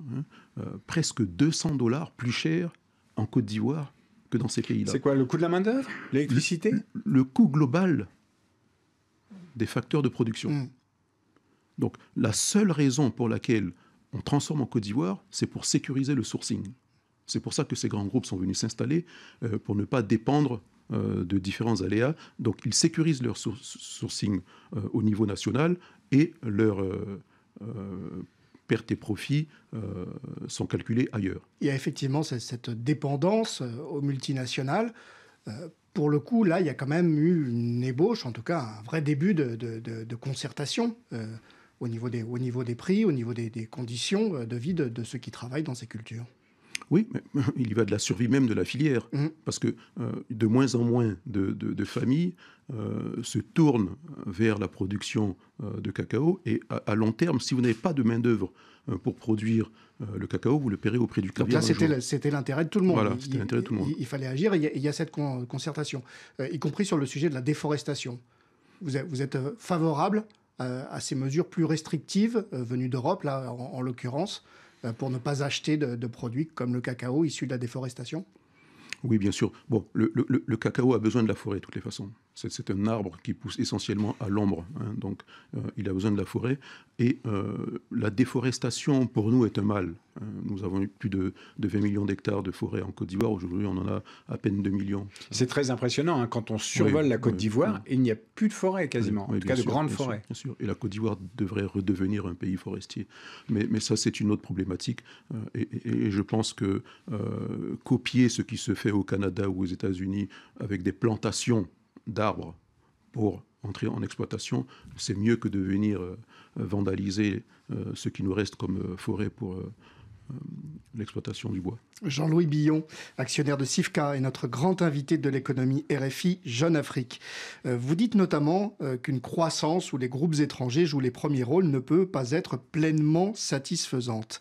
hein, euh, presque 200 dollars plus cher en Côte d'Ivoire que dans ces pays-là C'est quoi le coût de la main-d'œuvre L'électricité le, coût global des facteurs de production. Mhm. Donc la seule raison pour laquelle on transforme en Côte d'Ivoire, c'est pour sécuriser le sourcing. C'est pour ça que ces grands groupes sont venus s'installer, euh, pour ne pas dépendre euh, de différents aléas. Donc ils sécurisent leur sourcing euh, au niveau national et leurs euh, pertes et profits sont calculés ailleurs. Il y a effectivement cette, dépendance aux multinationales pour le coup, là, il y a quand même eu une ébauche, en tout cas un vrai début de, concertation au, niveau des, prix, au niveau des conditions de vie de, ceux qui travaillent dans ces cultures. Oui, mais il y va de la survie même de la filière, mhm. parce que euh, de moins en moins de, familles euh, se tournent vers la production euh, de cacao, et à, long terme, si vous n'avez pas de main-d'œuvre pour produire le cacao, vous le paierez au prix du caviar. Donc là, c'était l'intérêt de tout le monde. Voilà, c'était l'intérêt de tout le monde. Il, fallait agir, et il y, a, cette concertation, y compris sur le sujet de la déforestation. Vous, êtes favorable à ces mesures plus restrictives venues d'Europe, là, en l'occurrence euh, pour ne pas acheter de, produits comme le cacao issu de la déforestation Oui, bien sûr. Bon, le, le, cacao a besoin de la forêt, de toutes les façons. C'est un arbre qui pousse essentiellement à l'ombre, hein. donc euh, il a besoin de la forêt. Et euh, la déforestation, pour nous, est un mal. Hein. nous avons eu plus de, 20 millions d'hectares de forêt en Côte d'Ivoire. Aujourd'hui, on en a à peine 2 millions. C'est très impressionnant. Hein. quand on survole la Côte d'Ivoire, il n'y a plus de forêt quasiment, en tout cas de grandes forêts. bien sûr. Et la Côte d'Ivoire devrait redevenir un pays forestier. Mais, ça, c'est une autre problématique. Euh, et, et, je pense que copier ce qui se fait au Canada ou aux États-Unis avec des plantations d'arbres pour entrer en exploitation, c'est mieux que de venir euh, vandaliser euh, ce qui nous reste comme euh, forêt pour l'exploitation du bois. Jean-Louis Billon, actionnaire de Sifka, et notre grand invité de l'économie RFI Jeune Afrique. Vous dites notamment qu'une croissance où les groupes étrangers jouent les premiers rôles ne peut pas être pleinement satisfaisante.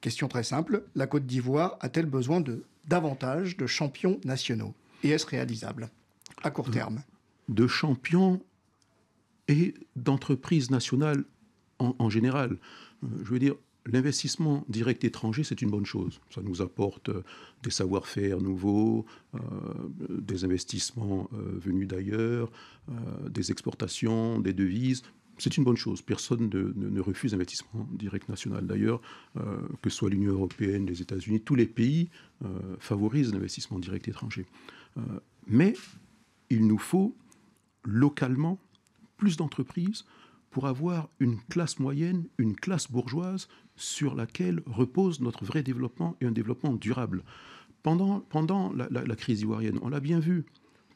Question très simple, la Côte d'Ivoire a-t-elle besoin de davantage de champions nationaux Et est-ce réalisable à court terme De champions et d'entreprises nationales en, général. Euh, je veux dire, l'investissement direct étranger, c'est une bonne chose. Ça nous apporte euh, des savoir-faire nouveaux, euh, des investissements venus d'ailleurs, des exportations, des devises. C'est une bonne chose. Personne ne, refuse l'investissement direct national. D'ailleurs, que ce soit l'Union européenne, les États-Unis, tous les pays favorisent l'investissement direct étranger. mais il nous faut localement plus d'entreprises pour avoir une classe moyenne, une classe bourgeoise sur laquelle repose notre vrai développement et un développement durable. Pendant, pendant la, crise ivoirienne, on l'a bien vu,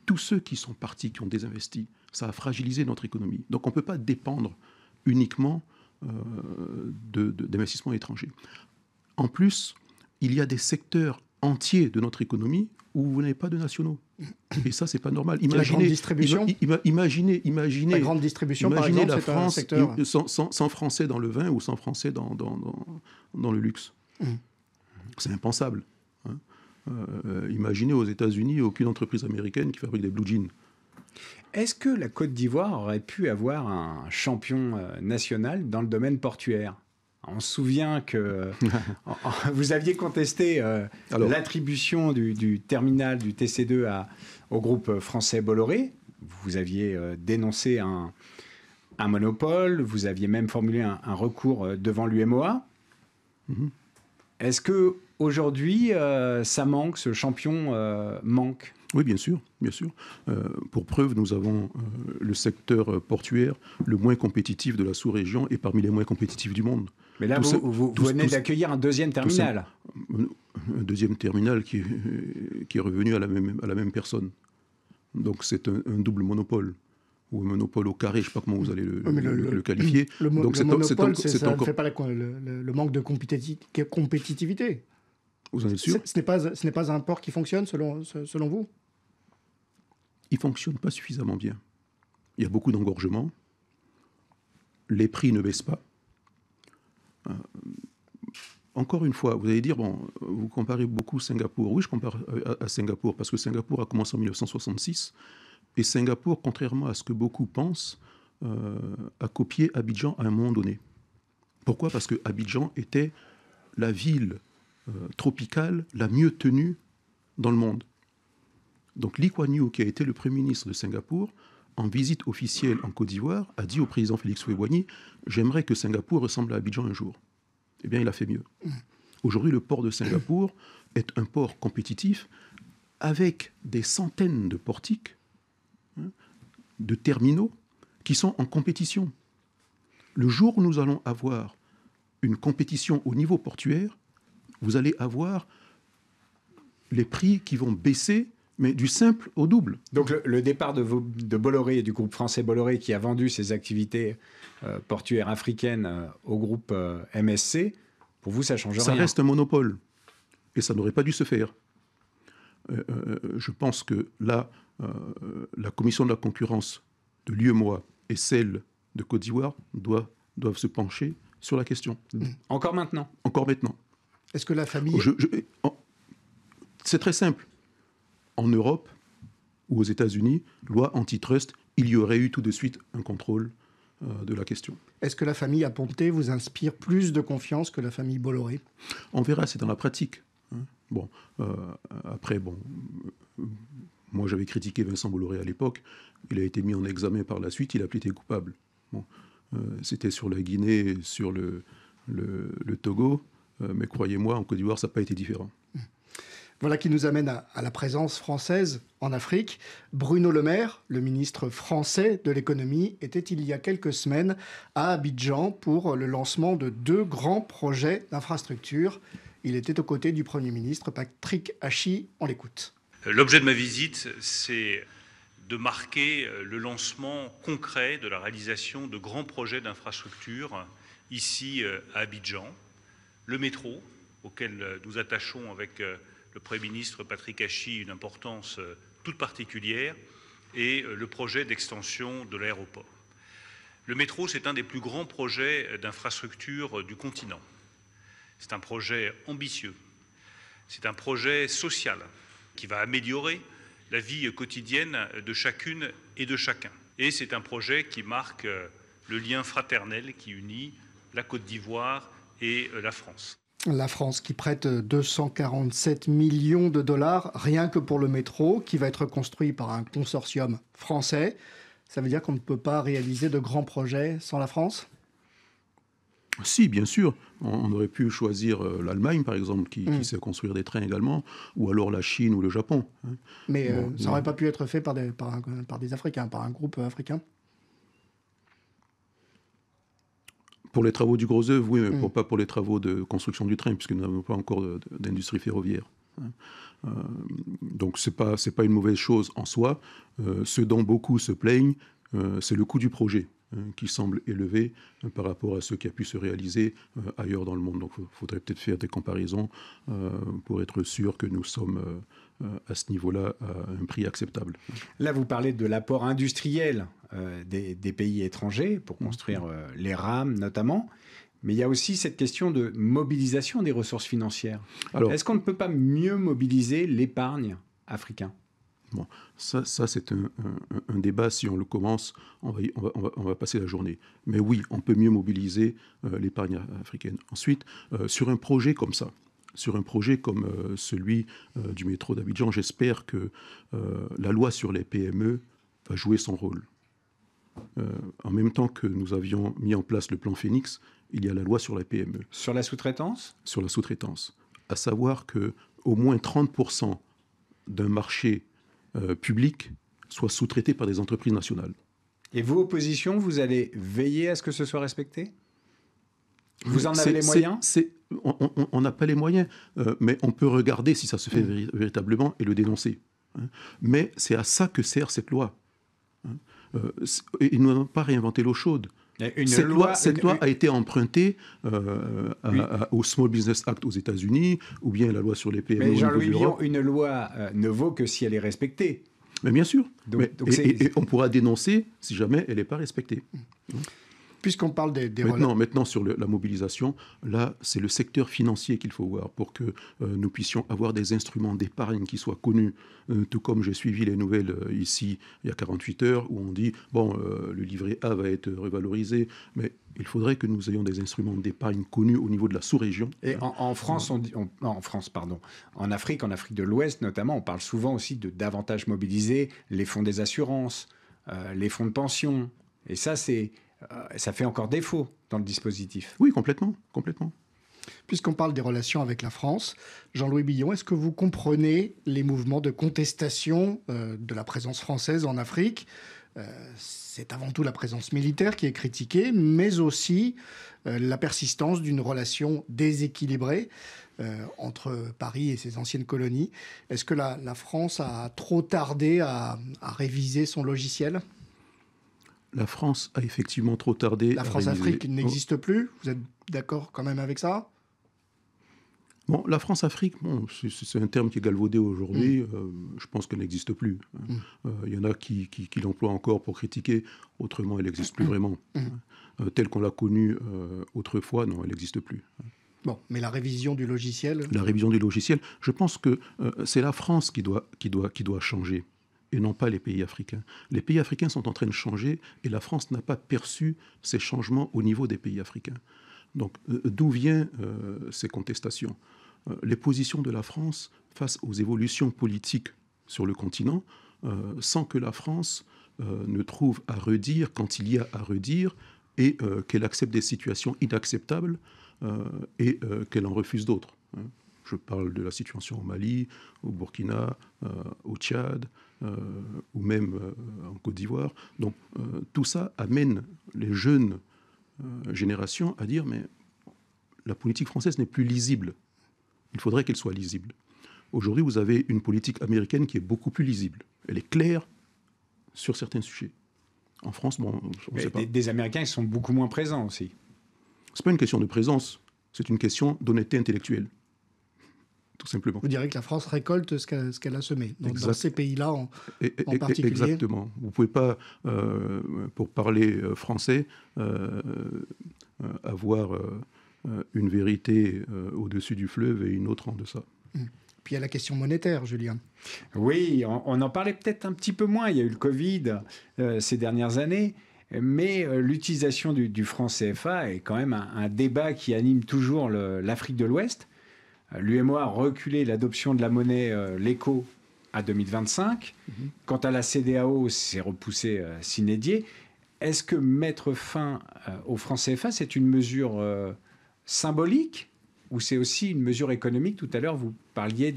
tous ceux qui sont partis, qui ont désinvesti, ça a fragilisé notre économie. Donc on ne peut pas dépendre uniquement euh, d'investissements de, étrangers. En plus, il y a des secteurs entiers de notre économie où vous n'avez pas de nationaux. Et ça, c'est pas normal. Imaginez, la distribution. imaginez, grande distribution, France sans, Français dans le vin ou sans Français dans, dans, le luxe. Hum. C'est impensable. Hein. Euh, imaginez aux États-Unis aucune entreprise américaine qui fabrique des blue jeans. Est-ce que la Côte d'Ivoire aurait pu avoir un champion euh, national dans le domaine portuaire on se souvient que vous aviez contesté euh, l'attribution du, terminal du TC2 à, au groupe français Bolloré. Vous aviez euh, dénoncé un, monopole, vous aviez même formulé un, recours euh, devant l'UMOA. Mm-hmm. Est-ce que aujourd'hui, ça manque, ce champion manque oui, bien sûr, bien sûr. pour preuve, nous avons le secteur portuaire le moins compétitif de la sous-région et parmi les moins compétitifs du monde. Mais là, vous, venez d'accueillir un deuxième terminal. un deuxième terminal qui, est revenu à la même, personne. Donc c'est un, double monopole. Ou un monopole au carré, je ne sais pas comment vous allez le, qualifier. Le, Donc c'est monopole, ça ne fait pas le, manque de compétitivité. Vous en êtes sûr Ce n'est pas, un port qui fonctionne selon, selon vous Il ne fonctionne pas suffisamment bien. Il y a beaucoup d'engorgement. Les prix ne baissent pas. Euh, encore une fois, vous allez dire, bon, vous comparez beaucoup Singapour. Oui, je compare euh, à, Singapour, parce que Singapour a commencé en 1966. Et Singapour, contrairement à ce que beaucoup pensent, euh, a copié Abidjan à un moment donné. Pourquoi Parce que Abidjan était la ville tropicale la mieux tenue dans le monde. Donc Lee Kuan Yew, qui a été le Premier ministre de Singapour, en visite officielle en Côte d'Ivoire, a dit au président Félix houphouët J'aimerais que Singapour ressemble à Abidjan un jour. Eh bien, il a fait mieux. Aujourd'hui, le port de Singapour est un port compétitif avec des centaines de portiques, hein, de terminaux qui sont en compétition. Le jour où nous allons avoir une compétition au niveau portuaire, vous allez avoir les prix qui vont baisser mais du simple au double. Donc le, départ de, de, Bolloré, du groupe français Bolloré, qui a vendu ses activités euh, portuaires africaines euh, au groupe euh, MSC, pour vous, ça change rien Ça reste un monopole, et ça n'aurait pas dû se faire. je pense que là, la commission de la concurrence de l'UEMOA et celle de Côte d'Ivoire doivent, doivent se pencher sur la question. Encore maintenant Encore maintenant. Est-ce que la famille... C'est très simple en Europe ou aux États-Unis, loi antitrust, il y aurait eu tout de suite un contrôle euh, de la question. Est-ce que la famille à vous inspire plus de confiance que la famille Bolloré On verra, c'est dans la pratique. Hein. Bon, euh, après, bon, euh, moi j'avais critiqué Vincent Bolloré à l'époque. Il a été mis en examen par la suite, il a plaidé coupable. c'était sur la Guinée, sur le, le Togo, mais croyez-moi, en Côte d'Ivoire, ça n'a pas été différent. Mmh. Voilà qui nous amène à, la présence française en Afrique. Bruno Le Maire, le ministre français de l'économie, était il y a quelques semaines à Abidjan pour le lancement de deux grands projets d'infrastructure. Il était aux côtés du Premier ministre Patrick Hachi. On l'écoute. L'objet de ma visite, c'est de marquer le lancement concret de la réalisation de grands projets d'infrastructure ici euh, à Abidjan. Le métro, auquel nous attachons avec euh, le Premier ministre Patrick a une importance euh, toute particulière et euh, le projet d'extension de l'aéroport. Le métro, c'est un des plus grands projets euh, d'infrastructure du continent. C'est un projet ambitieux. C'est un projet social qui va améliorer la vie quotidienne de chacune et de chacun. Et c'est un projet qui marque le lien fraternel qui unit la Côte d'Ivoire et la France. La France qui prête 247 millions de dollars rien que pour le métro qui va être construit par un consortium français. Ça veut dire qu'on ne peut pas réaliser de grands projets sans la France si, bien sûr. On aurait pu choisir euh, l'Allemagne, par exemple, qui, hmm. sait construire des trains également, ou alors la Chine ou le Japon. Hein. Mais euh, ça n'aurait pas pu être fait par des, par des Africains, par un groupe euh, africain Pour les travaux du gros œuvre, oui, mais pour, mm. pas pour les travaux de construction du train, puisque nous n'avons pas encore d'industrie ferroviaire. Hein. Euh, donc ce n'est pas, pas une mauvaise chose en soi. Euh, ce dont beaucoup se plaignent, euh, c'est le coût du projet. Euh, qui semble élevé euh, par rapport à ce qui a pu se réaliser euh, ailleurs dans le monde. Donc il faudrait peut-être faire des comparaisons pour être sûr que nous sommes à ce niveau-là à un prix acceptable. Là, vous parlez de l'apport industriel des, pays étrangers pour mmh. construire les rames notamment. Mais il y a aussi cette question de mobilisation des ressources financières. Est-ce qu'on ne peut pas mieux mobiliser l'épargne africaine Bon, ça, c'est un, débat. Si on le commence, on va, passer la journée. Mais oui, on peut mieux mobiliser euh, l'épargne africaine. Ensuite, euh, sur un projet comme ça, sur un projet comme euh, celui du métro d'Abidjan, j'espère que la loi sur les PME va jouer son rôle. en même temps que nous avions mis en place le plan Phoenix, il y a la loi sur la PME. Sur la sous-traitance Sur la sous-traitance. À savoir que au moins 30% d'un marché euh, public soit sous-traités par des entreprises nationales. Et vous, opposition, vous allez veiller à ce que ce soit respecté Vous en avez les moyens On n'a pas les moyens, euh, mais on peut regarder si ça se fait mm. véritablement et le dénoncer. Hein. Mais c'est à ça que sert cette loi. ils hein. euh, n'ont pas réinventé l'eau chaude cette loi, a été empruntée euh, au Small Business Act aux États-Unis, ou bien la loi sur les PME. Mais Jean-Louis une loi euh, ne vaut que si elle est respectée. Mais bien sûr. et, on pourra dénoncer si jamais elle n'est pas respectée. Mm. Puisqu'on parle des, des maintenant, maintenant, sur la mobilisation, là, c'est le secteur financier qu'il faut voir pour que euh, nous puissions avoir des instruments d'épargne qui soient connus. Euh, tout comme j'ai suivi les nouvelles euh, ici il y a 48 heures où on dit bon, le livret A va être revalorisé, mais il faudrait que nous ayons des instruments d'épargne connus au niveau de la sous-région. Et en, France, on en France, pardon, en Afrique, en Afrique de l'Ouest notamment, on parle souvent aussi de davantage mobiliser les fonds des assurances, les fonds de pension. Et ça, c'est euh, ça fait encore défaut dans le dispositif. Oui, complètement, complètement. Puisqu'on parle des relations avec la France, Jean-Louis Billon, est-ce que vous comprenez les mouvements de contestation euh, de la présence française en Afrique euh, C'est avant tout la présence militaire qui est critiquée, mais aussi la persistance d'une relation déséquilibrée entre Paris et ses anciennes colonies. Est-ce que la, France a trop tardé à réviser son logiciel la France a effectivement trop tardé. La France-Afrique oh. n'existe plus Vous êtes d'accord quand même avec ça Bon, la France-Afrique, c'est un terme qui est galvaudé aujourd'hui. Mm. Euh, je pense qu'elle n'existe plus. Hein. Mm. Euh, il y en a qui, l'emploient encore pour critiquer. Autrement, elle n'existe plus mm. vraiment. Hein. Euh, telle qu'on l'a connue autrefois, non, elle n'existe plus. Hein. Bon, mais la révision du logiciel La révision du logiciel, je pense que c'est la France qui doit, qui doit, qui doit changer et non pas les pays africains. Les pays africains sont en train de changer et la France n'a pas perçu ces changements au niveau des pays africains. Donc euh, d'où viennent euh, ces contestations euh, Les positions de la France face aux évolutions politiques sur le continent, sans que la France ne trouve à redire quand il y a à redire et qu'elle accepte des situations inacceptables et qu'elle en refuse d'autres. Hein. Je parle de la situation au Mali, au Burkina, au Tchad, euh, ou même euh, en Côte d'Ivoire. Donc euh, tout ça amène les jeunes générations à dire mais la politique française n'est plus lisible. Il faudrait qu'elle soit lisible. Aujourd'hui, vous avez une politique américaine qui est beaucoup plus lisible. Elle est claire sur certains sujets. En France, bon, sait pas. Des, des, Américains sont beaucoup moins présents aussi. C'est pas une question de présence, c'est une question d'honnêteté intellectuelle simplement. Vous direz que la France récolte ce qu'elle a semé, donc dans ces pays-là en, en, particulier. Exactement. Vous ne pouvez pas, euh, pour parler euh, français, euh, avoir une vérité au-dessus du fleuve et une autre en deçà. Hum. Puis il y a la question monétaire, Julien. Oui, on, en parlait peut-être un petit peu moins. Il y a eu le Covid ces dernières années. Mais l'utilisation du, franc CFA est quand même un débat qui anime toujours l'Afrique de l'Ouest. L'UMO a reculé l'adoption de la monnaie euh, l'éco à 2025. Mhm. Quant à la CDAO, c'est repoussé euh, s'inédier. Est-ce que mettre fin euh, au franc CFA, c'est une mesure euh, symbolique ou c'est aussi une mesure économique Tout à l'heure, vous parliez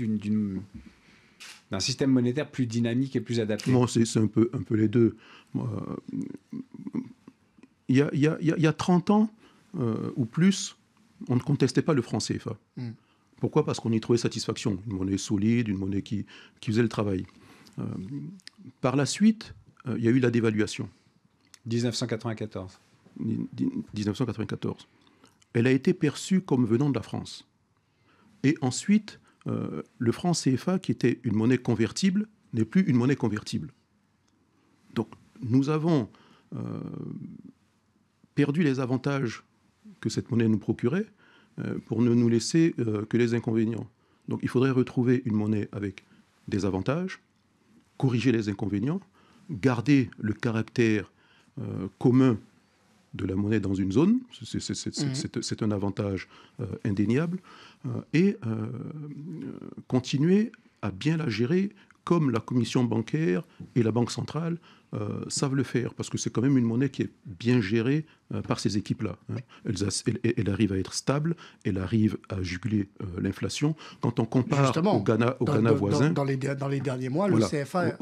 d'un système monétaire plus dynamique et plus adapté. c'est un peu, un peu les deux. Il y a, 30 ans ou plus, on ne contestait pas le franc CFA. Hmm. Pourquoi Parce qu'on y trouvait satisfaction, une monnaie solide, une monnaie qui, faisait le travail. Euh, par la suite, euh, il y a eu la dévaluation. 1994. 1994. Elle a été perçue comme venant de la France. Et ensuite, euh, le franc CFA, qui était une monnaie convertible, n'est plus une monnaie convertible. Donc nous avons perdu les avantages que cette monnaie nous procurait, euh, pour ne nous laisser euh, que les inconvénients. Donc il faudrait retrouver une monnaie avec des avantages, corriger les inconvénients, garder le caractère euh, commun de la monnaie dans une zone, c'est mmh. un avantage indéniable, et continuer à bien la gérer comme la commission bancaire et la banque centrale euh, savent le faire, parce que c'est quand même une monnaie qui est bien gérée euh, par ces équipes-là. Hein. Elle, arrive à être stable, elle arrive à juguler euh, l'inflation. Quand on compare au Ghana, voisin... Dans les, derniers mois, le CFA a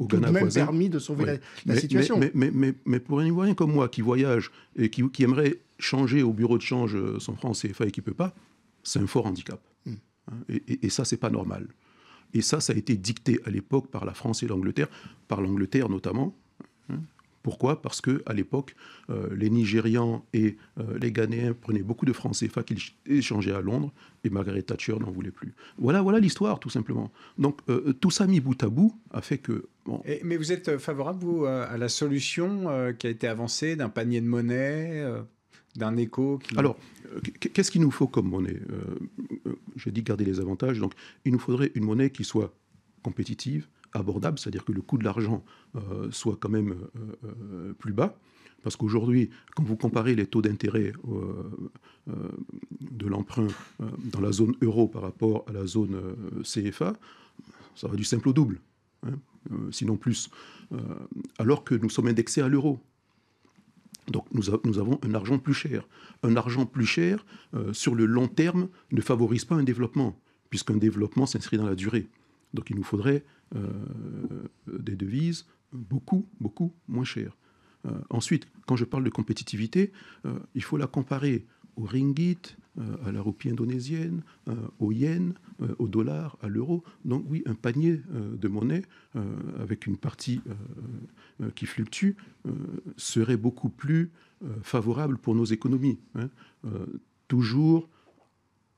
de même permis de sauver la, situation. Mais, pour un Ivoirien comme moi, qui voyage et qui, aimerait changer au bureau de change son franc CFA et qui ne peut pas, c'est un fort handicap. Hmm. Hein. Et, et, et ça, c'est pas normal. Et ça, ça a été dicté à l'époque par la France et l'Angleterre, par l'Angleterre notamment. Hein. Pourquoi Parce que à l'époque, euh, les Nigérians et euh, les Ghanéens prenaient beaucoup de francs CFA qu'ils échangeaient à Londres, et Margaret Thatcher n'en voulait plus. Voilà, voilà l'histoire tout simplement. Donc euh, tout ça mis bout à bout a fait que. mais vous êtes favorable vous à la solution qui a été avancée d'un panier de monnaie d'un écho Alors, euh, qu'est-ce qu'il nous faut comme monnaie euh, euh, J'ai dit garder les avantages, donc il nous faudrait une monnaie qui soit compétitive, abordable, c'est-à-dire que le coût de l'argent soit quand même plus bas. Parce qu'aujourd'hui, quand vous comparez les taux d'intérêt de l'emprunt dans la zone euro par rapport à la zone CFA, ça va du simple au double, hein. sinon plus. alors que nous sommes indexés à l'euro. Donc nous, avons un argent plus cher. Un argent plus cher, euh, sur le long terme, ne favorise pas un développement, puisqu'un développement s'inscrit dans la durée. Donc il nous faudrait euh, des devises beaucoup, beaucoup moins chères. Euh, ensuite, quand je parle de compétitivité, il faut la comparer au ringgit, euh, à la roupie indonésienne, euh, au yen, euh, au dollar, à l'euro. Donc oui, un panier de monnaie avec une partie qui fluctue serait beaucoup plus favorable pour nos économies, hein, toujours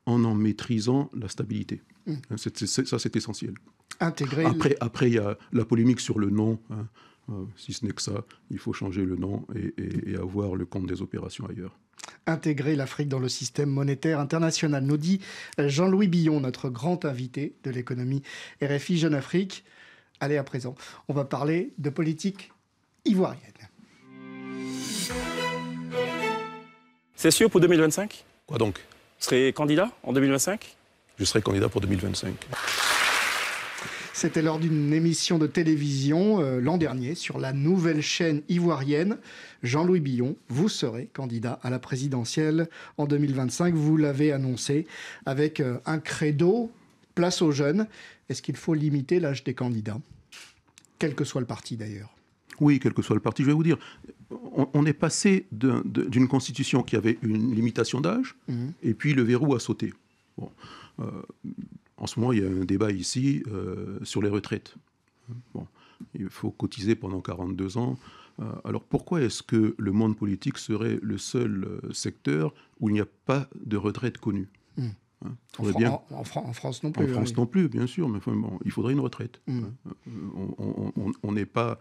en en maîtrisant la stabilité. Mmh. Hein, ça, c'est essentiel. Intégrer après, il y a la polémique sur le nom. Hein, si ce n'est que ça, il faut changer le nom et avoir le compte des opérations ailleurs intégrer l'Afrique dans le système monétaire international, nous dit euh, Jean-Louis Billon, notre grand invité de l'économie RFI Jeune Afrique. Allez, à présent, on va parler de politique ivoirienne. C'est sûr pour 2025 Quoi donc Vous serez candidat en 2025 Je serai candidat pour 2025. C'était lors d'une émission de télévision euh, l'an dernier sur la nouvelle chaîne ivoirienne. Jean-Louis Billon, vous serez candidat à la présidentielle en 2025. Vous l'avez annoncé avec euh, un credo place aux jeunes. Est-ce qu'il faut limiter l'âge des candidats Quel que soit le parti d'ailleurs. Oui, quel que soit le parti, je vais vous dire, on, est passé d'une constitution qui avait une limitation d'âge, mmh. et puis le verrou a sauté. Bon. Euh, en ce moment, il y a un débat ici euh, sur les retraites. il faut cotiser pendant 42 ans. Euh, alors pourquoi est-ce que le monde politique serait le seul euh, secteur où il n'y a pas de retraite connue hmm. hein, en, France non plus. En France non plus, bien sûr, mais il faudrait une retraite. Hmm. Hein, on n'est pas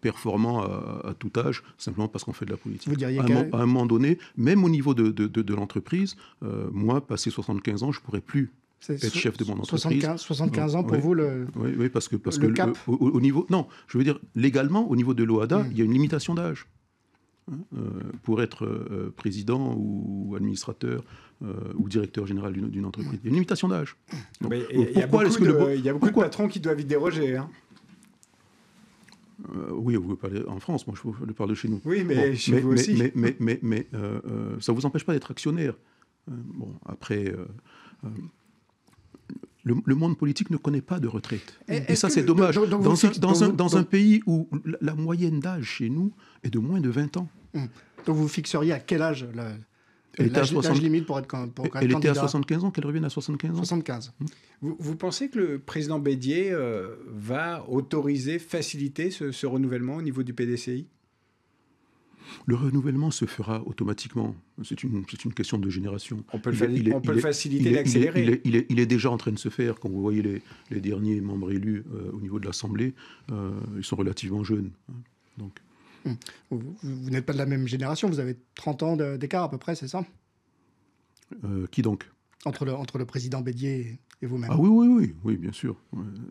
performant à, tout âge simplement parce qu'on fait de la politique. à, un, moment donné, même au niveau de, de l'entreprise, moi, passé 75 ans, je ne pourrais plus être chef de mon entreprise. 75, ans pour vous le Oui, parce que, parce que cap. au, niveau non, je veux dire légalement au niveau de l'OADA, mm. il y a une limitation d'âge. Hein, euh, pour être euh, président ou administrateur euh, ou directeur général d'une entreprise. Il y a une limitation d'âge. Il y a beaucoup, de, beaucoup patrons qui doivent y déroger. Hein. oui, vous parlez en France, moi je, parle de chez nous. Oui, mais chez vous aussi. Mais, ça ne vous empêche pas d'être actionnaire. bon, après, le, monde politique ne connaît pas de retraite. Et, ça, c'est dommage. dans, un, pays où la, moyenne d'âge chez nous est de moins de 20 ans. Hum. Donc vous fixeriez à quel âge la, limite pour être, pour être Elle était à 75 ans, qu'elle revienne à 75 ans. 75. Hum. Vous, pensez que le président Bédier euh, va autoriser, faciliter ce, renouvellement au niveau du PDCI le renouvellement se fera automatiquement. C'est une, une, question de génération. On peut le, faciliter l'accélérer. Il est, déjà en train de se faire. Quand vous voyez les, les derniers membres élus euh, au niveau de l'Assemblée, euh, ils sont relativement jeunes. Hein. Donc. Hum. Vous, n'êtes pas de la même génération, vous avez 30 ans d'écart à peu près, c'est ça euh, Qui donc entre le, entre le président Bédier et vous-même. Ah oui, oui, oui, oui, bien sûr.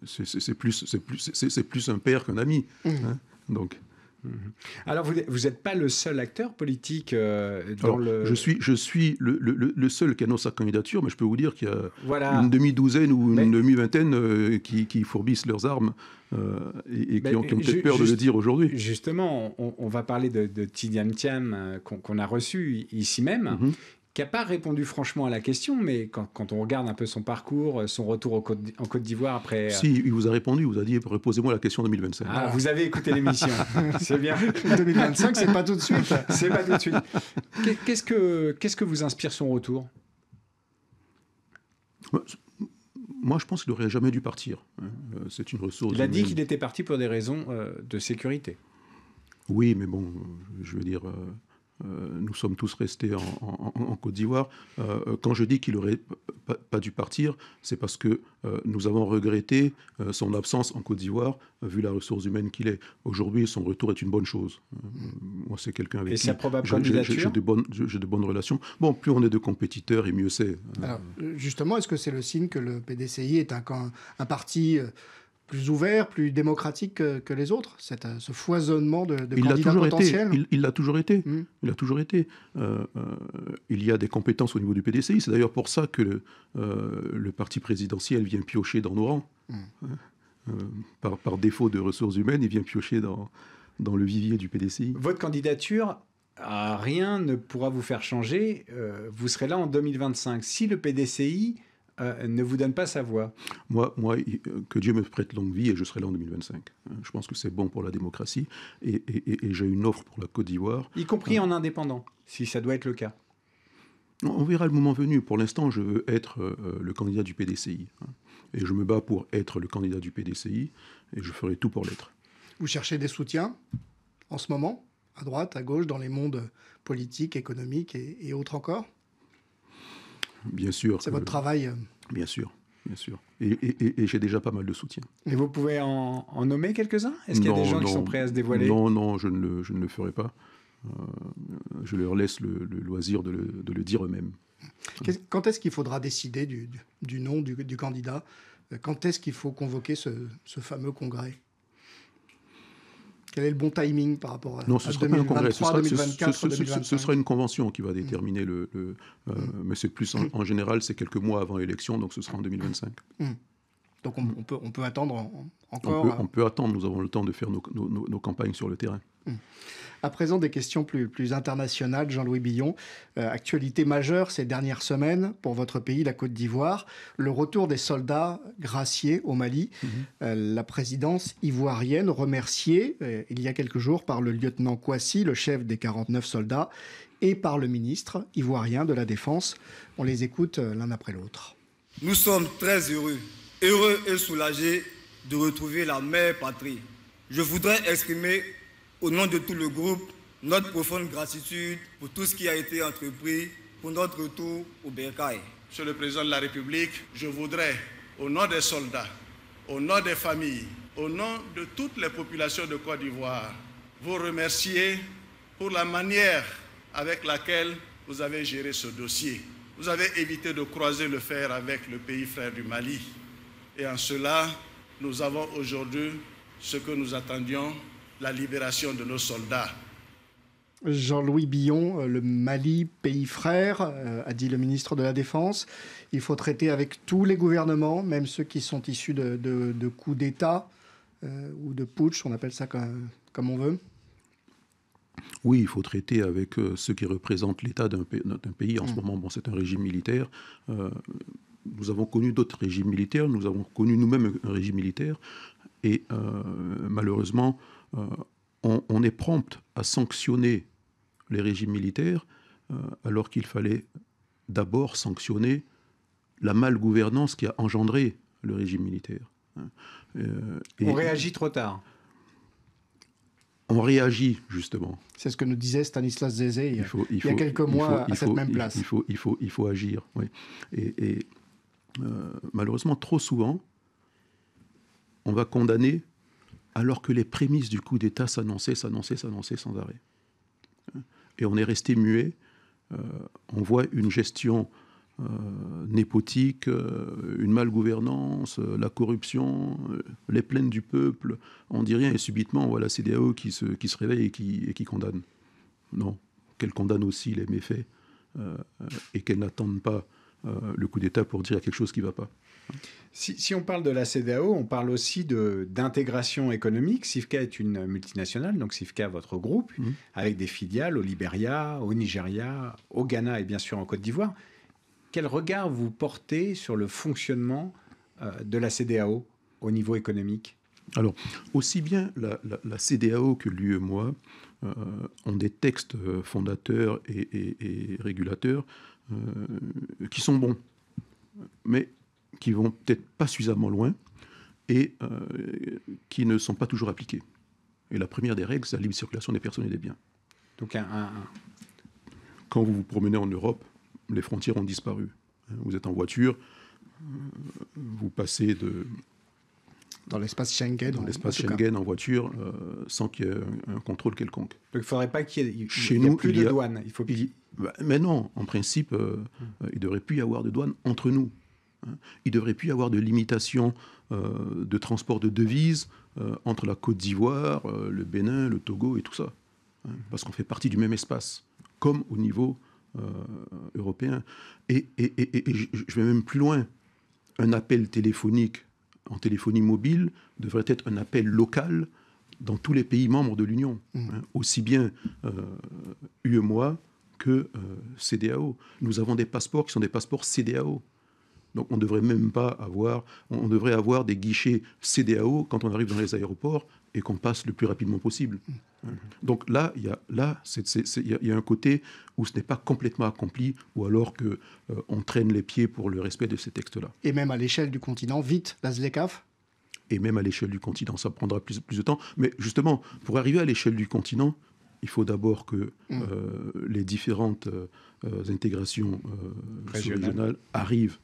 C'est plus, plus, plus un père qu'un ami. Hum. Hein. donc. Mhm. Alors, vous n'êtes pas le seul acteur politique euh, dans le. Je suis, je suis le, seul qui annonce sa candidature, mais je peux vous dire qu'il y a une demi-douzaine ou une demi-vingtaine euh, qui, fourbissent leurs armes euh, et, qui ont, peut-être peur de le dire aujourd'hui. Justement, on, va parler de, de Tidiam Tiam qu'on a reçu ici même. Mhm qui n'a pas répondu franchement à la question, mais quand, on regarde un peu son parcours, euh, son retour en Côte d'Ivoire après. Euh, si, il vous a répondu, il vous a dit reposez-moi la question 2025. Ah, vous avez écouté l'émission, c'est bien. 2025, c'est pas tout de suite. c'est pas tout de suite. Qu'est-ce que, qu'est-ce que vous inspire son retour moi, je pense qu'il n'aurait jamais dû partir. Hein. Euh, c'est une ressource. Il a dit qu'il était parti pour des raisons de sécurité. Oui, mais bon, je veux dire, euh, nous sommes tous restés en, Côte d'Ivoire. Euh, euh, quand je dis qu'il n'aurait pas, dû partir, c'est parce que nous avons regretté son absence en Côte d'Ivoire, vu la ressource humaine qu'il est. Aujourd'hui, son retour est une bonne chose. moi, c'est quelqu'un avec qui j'ai de, bonnes, de bonnes relations. Bon, plus on est de compétiteurs, et mieux c'est. Alors, justement, est-ce que c'est le signe que le PDCI est un, un parti plus ouvert, plus démocratique que, les autres, cette, euh, ce foisonnement de, de il candidats potentiels Il l'a toujours été. Hmm. Il a toujours été. Euh, euh, il y a des compétences au niveau du PDCI. C'est d'ailleurs pour ça que le, le, parti présidentiel vient piocher dans nos rangs. Hmm. Hein. Par, par, défaut de ressources humaines, il vient piocher dans, dans le vivier du PDCI. Votre candidature, rien ne pourra vous faire changer. vous serez là en 2025. Si le PDCI elle euh, ne vous donne pas sa voix Moi, moi euh, que Dieu me prête longue vie et je serai là en 2025. Euh, je pense que c'est bon pour la démocratie et, j'ai une offre pour la Côte d'Ivoire. Y compris en indépendant, si ça doit être le cas. On verra le moment venu. Pour l'instant, je veux être le candidat du PDCI. Hein. et je me bats pour être le candidat du PDCI et je ferai tout pour l'être. Vous cherchez des soutiens en ce moment, à droite, à gauche, dans les mondes politiques, économiques et autres encore bien sûr. C'est votre travail. Bien sûr, bien sûr. Et, j'ai déjà pas mal de soutien. Et vous pouvez en, nommer quelques-uns Est-ce qu'il y a des gens qui sont prêts à se dévoiler Non, non, je ne le, ferai pas. Euh, je leur laisse le, loisir de le, dire eux-mêmes. quand est-ce qu'il faudra décider du, nom du, candidat euh, Quand est-ce qu'il faut convoquer ce fameux congrès quel est le bon timing par rapport à Non, ce sera un congrès. Ce, sera, une convention qui va mm. déterminer le. Euh, mm. Mais c'est plus en, général, c'est quelques mois avant l'élection, donc ce sera en 2025. Donc on, peut, on peut attendre encore. Euh, on peut, attendre, nous avons le temps de faire nos, campagnes sur le terrain. Hum. À présent, des questions plus, plus internationales, Jean-Louis Billon. Euh, actualité majeure ces dernières semaines pour votre pays, la Côte d'Ivoire, le retour des soldats graciés au Mali. Mhm. Euh, la présidence ivoirienne remerciée il y a quelques jours par le lieutenant Kouassi, le chef des 49 soldats, et par le ministre ivoirien de la Défense. On les écoute l'un après l'autre. Nous sommes très heureux heureux et soulagé de retrouver la mère patrie. Je voudrais exprimer au nom de tout le groupe notre profonde gratitude pour tout ce qui a été entrepris pour notre retour au Bercail. Monsieur le Président de la République, je voudrais, au nom des soldats, au nom des familles, au nom de toutes les populations de Côte d'Ivoire, vous remercier pour la manière avec laquelle vous avez géré ce dossier. Vous avez évité de croiser le fer avec le pays frère du Mali. Et en cela, nous avons aujourd'hui ce que nous attendions, la libération de nos soldats. Jean-Louis Billon, euh, le Mali, pays frère, euh, a dit le ministre de la Défense. Il faut traiter avec tous les gouvernements, même ceux qui sont issus de, coups d'État euh, ou de putsch, on appelle ça comme, on veut. Oui, il faut traiter avec ceux qui représentent l'État d'un pays. En ce mm. moment, bon, c'est un régime militaire nous avons connu d'autres régimes militaires, nous avons connu nous-mêmes un régime militaire, et euh, malheureusement, euh, on, est prompt à sanctionner les régimes militaires, euh, alors qu'il fallait d'abord sanctionner la malgouvernance qui a engendré le régime militaire. Hein. on réagit trop tard. On réagit, justement. C'est ce que nous disait Stanislas Zezé il, y a quelques mois à cette même place. Il faut, il faut, il faut agir, et euh, malheureusement, trop souvent, on va condamner alors que les prémices du coup d'État s'annonçaient, s'annonçaient, s'annonçaient sans arrêt. Et on est resté muet. Euh, on voit une gestion euh, népotique, une malgouvernance, la corruption, les plaintes du peuple. On dit rien et subitement on voit la CDAO qui se, qui se réveille et qui, et qui condamne. Non, qu'elle condamne aussi les méfaits et qu'elle n'attende pas euh, le coup d'État pour dire quelque chose qui ne va pas. Si, on parle de la CDAO, on parle aussi d'intégration économique. Sifka est une multinationale, donc Sifka, votre groupe, mhm. avec des filiales au Libéria, au Nigeria, au Ghana et bien sûr en Côte d'Ivoire. Quel regard vous portez sur le fonctionnement euh, de la CDAO au niveau économique Alors, aussi bien la, CDAO que et euh, ont des textes euh, fondateurs et régulateurs euh, qui sont bons, mais qui vont peut-être pas suffisamment loin et euh, qui ne sont pas toujours appliqués. Et la première des règles, c'est la libre circulation des personnes et des biens. Donc Quand vous vous promenez en Europe, les frontières ont disparu. Vous êtes en voiture, euh, vous passez de, dans l'espace Schengen. Dans l'espace Schengen en voiture, euh, sans qu'il y ait un contrôle quelconque. il ne faudrait pas qu'il y ait, plus de douane. Il bah, mais non, en principe, euh, euh, il ne devrait plus y avoir de douane entre nous. Hein. Il ne devrait plus y avoir de limitation de transport de devises entre la Côte d'Ivoire, le Bénin, le Togo et tout ça. Hein, parce qu'on fait partie du même espace, comme au niveau européen. et je vais même plus loin. Un appel téléphonique en téléphonie mobile devrait être un appel local dans tous les pays membres de l'Union, mm. hein, aussi bien euh, UEMOA que euh, CDAO. Nous avons des passeports qui sont des passeports CDAO. Donc on devrait même pas avoir, on devrait avoir des guichets CDAO quand on arrive dans les aéroports et qu'on passe le plus rapidement possible. Mm. Hein. Donc là, il y a, il y, a un côté où ce n'est pas complètement accompli, ou alors que euh, on traîne les pieds pour le respect de ces textes-là. Et même à l'échelle du continent, vite, la ZLECAF Et même à l'échelle du continent, ça prendra plus, plus de temps. Mais justement, pour arriver à l'échelle du continent, il faut d'abord que mm. euh, les différentes euh, intégrations régionales arrivent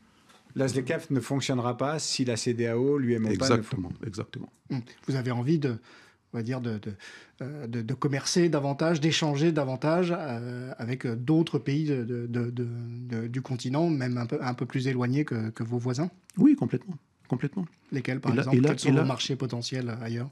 L'ASDECAF ne fonctionnera pas si la CDAO, lui exactement, ne Exactement. Hmm. Vous avez envie de, on va dire, de, de, euh, commercer davantage, d'échanger davantage euh, avec d'autres pays du continent, même un peu, un peu plus éloignés que, vos voisins Oui, complètement. complètement. Lesquels, par exemple Quels sont ailleurs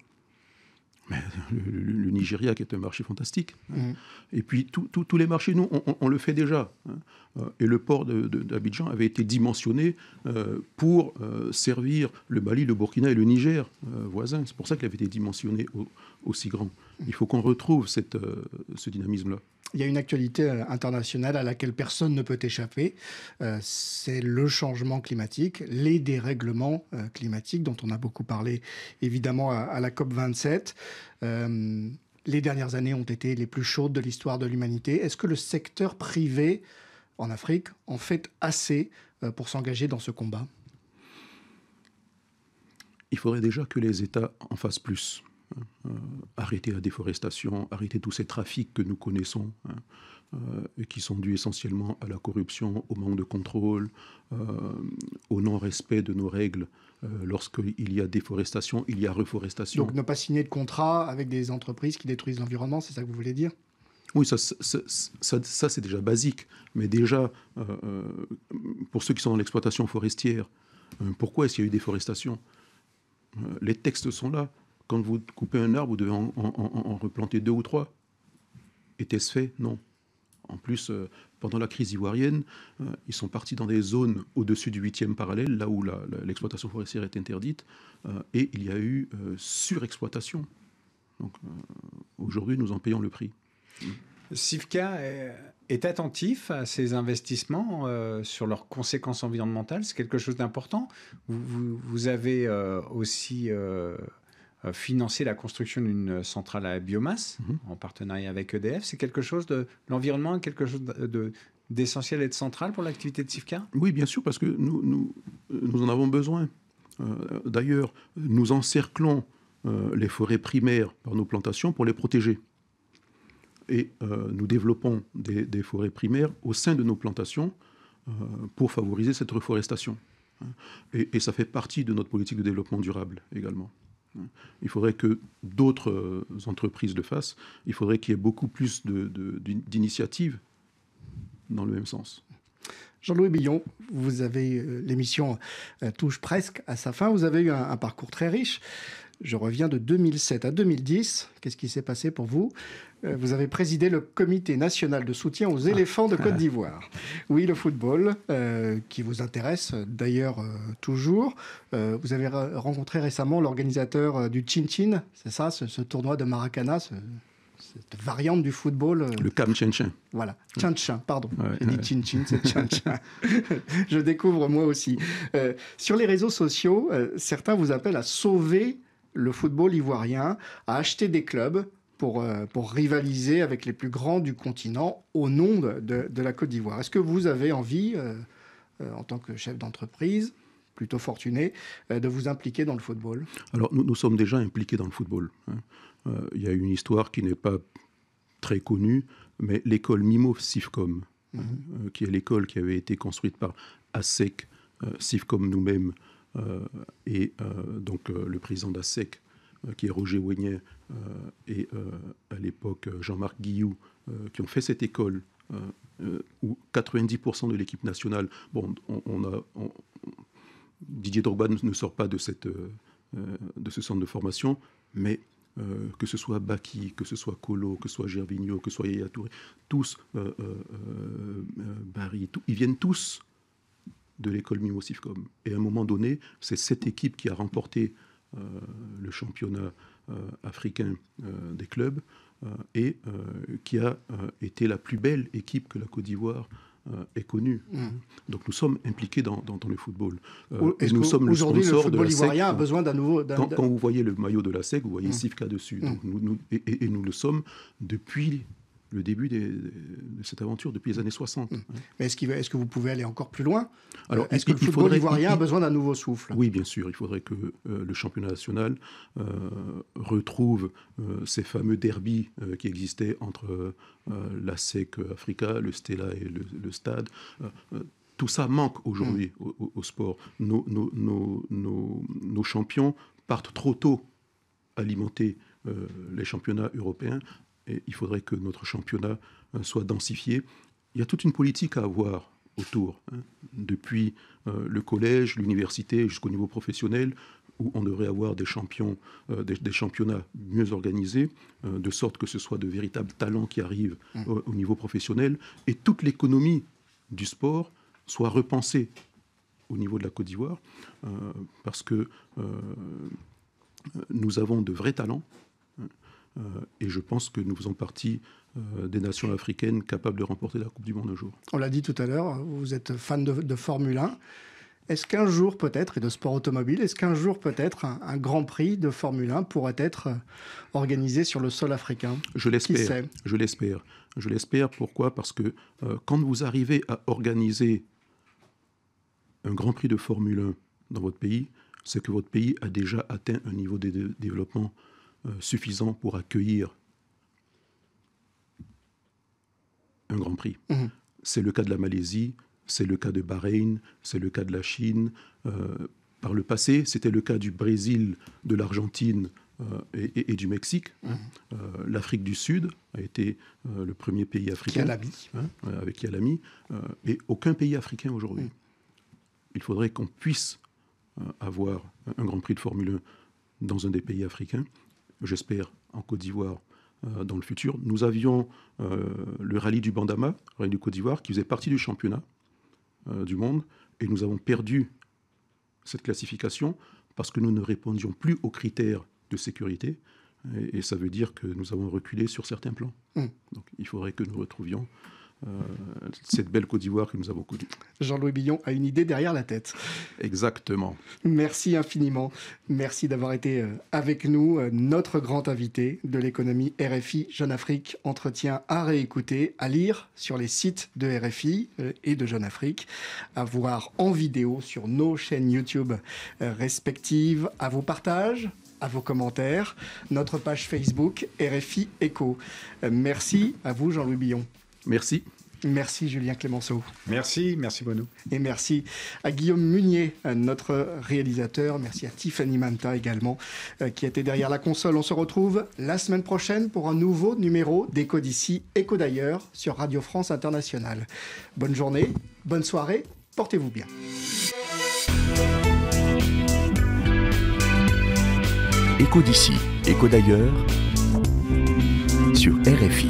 euh, le, Nigeria, qui est un marché fantastique. Mm-hmm. Et puis, tous les marchés, nous, on, le fait déjà. Hein. Euh, et le port d'Abidjan avait été dimensionné euh, pour servir le Mali, le Burkina et le Niger voisins. C'est pour ça qu'il avait été dimensionné aussi grand. Mm-hmm. Il faut qu'on retrouve cette, ce dynamisme-là il y a une actualité euh, internationale à laquelle personne ne peut échapper. Euh, c'est le changement climatique, les dérèglements euh, climatiques dont on a beaucoup parlé évidemment à, la COP27. les dernières années ont été les plus chaudes de l'histoire de l'humanité. Est-ce que le secteur privé en Afrique en fait assez pour s'engager dans ce combat Il faudrait déjà que les États en fassent plus. Euh, arrêter la déforestation, arrêter tous ces trafics que nous connaissons, hein, euh, et qui sont dus essentiellement à la corruption, au manque de contrôle, euh, au non-respect de nos règles lorsqu'il y a déforestation, il y a reforestation. Donc ne pas signer de contrat avec des entreprises qui détruisent l'environnement, c'est ça que vous voulez dire oui, ça, ça, ça, c'est déjà basique. Mais déjà, pour ceux qui sont dans l'exploitation forestière, pourquoi est-ce qu'il y a eu déforestation Les textes sont là. Quand vous coupez un arbre, vous devez en, replanter deux ou trois. Était-ce fait Non. En plus, euh, pendant la crise ivoirienne, euh, ils sont partis dans des zones au-dessus du 8e parallèle, là où l'exploitation forestière est interdite, euh, et il y a eu surexploitation. Donc aujourd'hui, nous en payons le prix. Sivka est attentif à ces investissements sur leurs conséquences environnementales. C'est quelque chose d'important. Vous, avez aussi euh, financer la construction d'une centrale à biomasse mhm. en partenariat avec EDF. C'est quelque chose de l'environnement, quelque chose d'essentiel et de central pour l'activité de SIFCA Oui, bien sûr, parce que nous, nous, en avons besoin. Euh, d'ailleurs, nous encerclons euh, les forêts primaires par nos plantations pour les protéger. Et nous développons des, forêts primaires au sein de nos plantations pour favoriser cette reforestation. et ça fait partie de notre politique de développement durable également. Il faudrait que d'autres euh, entreprises le fassent. Il faudrait qu'il y ait beaucoup plus d'initiatives dans le même sens. Jean-Louis Billon, vous avez euh, l'émission euh, touche presque à sa fin. Vous avez eu un, un parcours très riche. Je reviens de 2007 à 2010. Qu'est-ce qui s'est passé pour vous euh, Vous avez présidé le Comité national de soutien aux ah. éléphants de Côte d'Ivoire. Oui, le football, euh, qui vous intéresse euh, d'ailleurs toujours. vous avez rencontré récemment l'organisateur du Chin Chin, c'est ça, ce, tournoi de Maracana Cette variante du football. Le Cam Chin Chin. Voilà, Chin Chin, pardon. dit Je découvre moi aussi. sur les réseaux sociaux, certains vous appellent à sauver le football ivoirien a acheté des clubs pour, euh, pour, rivaliser avec les plus grands du continent au nom de, la Côte d'Ivoire. Est-ce que vous avez envie, euh, euh, en tant que chef d'entreprise, plutôt fortuné, de vous impliquer dans le football Alors nous, sommes déjà impliqués dans le football. Hein. Il y a une histoire qui n'est pas très connue, mais l'école Mimo Sifcom, mhm. qui est l'école qui avait été construite par ASEC, Sifcom nous-mêmes, euh, et euh, donc euh, le président d'ASEC, qui est Roger Ouignet, et à l'époque Jean-Marc Guillou, qui ont fait cette école où 90% de l'équipe nationale, bon, on, Didier Drogba ne sort pas de, cette, de ce centre de formation, mais que ce soit Baki, que ce soit Colo, que ce soit Gervigno, que ce soit Yaya Touré, tous, ils viennent tous de l'école Mimosifcom. Et à un moment donné, c'est cette équipe qui a remporté euh, le championnat euh, africain euh, des clubs et qui a été la plus belle équipe que la Côte d'Ivoire est connue. Mmh. Donc nous sommes impliqués dans, dans, le football. et nous sommes le sponsor le de la a besoin d'un nouveau. Quand, vous voyez le maillot de la SEC, vous voyez mmh. Sifka dessus. Mmh. et, nous le sommes depuis le début des, de cette aventure depuis les années 60. Mm. Mais est-ce, est que vous pouvez aller encore plus loin Alors, Est-ce que le football faudrait, ivoirien a besoin d'un nouveau souffle Oui, bien sûr. Il faudrait que euh, le championnat national euh, retrouve euh, ces fameux derbies qui existaient entre la SEC Africa, le Stella et le, Stade tout ça manque aujourd'hui mm. au, sport. Nos, nos, champions partent trop tôt alimenter les championnats européens il faudrait que notre championnat euh, soit densifié. Il y a toute une politique à avoir autour, hein, depuis euh, le collège, l'université, jusqu'au niveau professionnel, où on devrait avoir des champions, euh, des, championnats mieux organisés, de sorte que ce soit de véritables talents qui arrivent mmh. au niveau professionnel, et toute l'économie du sport soit repensée au niveau de la Côte d'Ivoire, parce que nous avons de vrais talents, euh, et je pense que nous faisons partie euh, des nations africaines capables de remporter la Coupe du Monde un jour. On l'a dit tout à l'heure, vous êtes fan de, Formule 1. Est-ce qu'un jour peut-être, et de sport automobile, est-ce qu'un jour peut-être un, Grand Prix de Formule 1 pourrait être euh, organisé sur le sol africain Je l'espère. Je l'espère. Je l'espère. Pourquoi Parce que quand vous arrivez à organiser un Grand Prix de Formule 1 dans votre pays, c'est que votre pays a déjà atteint un niveau de développement euh, suffisant pour accueillir un Grand Prix. Mhm. C'est le cas de la Malaisie, c'est le cas de Bahreïn, c'est le cas de la Chine. Euh, par le passé, c'était le cas du Brésil, de l'Argentine euh, et, du Mexique. Mhm. L'Afrique du Sud a été le premier pays africain. Yalami. Hein, avec Yalami. et aucun pays africain aujourd'hui. Mhm. Il faudrait qu'on puisse avoir un Grand Prix de Formule 1 dans un des pays africains j'espère, en Côte d'Ivoire euh, dans le futur. Nous avions euh, le rallye du Bandama, rallye du Côte d'Ivoire, qui faisait partie du championnat euh, du monde, et nous avons perdu cette classification parce que nous ne répondions plus aux critères de sécurité, et, ça veut dire que nous avons reculé sur certains plans. Mmh. Donc il faudrait que nous retrouvions euh, cette belle Côte d'Ivoire qui nous beaucoup connue. Jean-Louis Billon a une idée derrière la tête. Exactement. Merci infiniment. Merci d'avoir été euh, avec nous, euh, notre grand invité de l'économie RFI Jeune Afrique. Entretien à réécouter, à lire sur les sites de RFI et de Jeune Afrique, à voir en vidéo sur nos chaînes YouTube respectives, à vos partages, à vos commentaires, notre page Facebook RFI Echo. Merci à vous Jean-Louis Billon. Merci. Merci Julien Clémenceau. Merci, merci Bruno. Et merci à Guillaume Munier, euh, notre réalisateur. Merci à Tiffany Manta également, euh, qui était derrière la console. On se retrouve la semaine prochaine pour un nouveau numéro d'Écho d'ici, Écho d'ailleurs, sur Radio France Internationale. Bonne journée, bonne soirée, portez-vous bien. Écho d'ici, Écho d'ailleurs, sur RFI.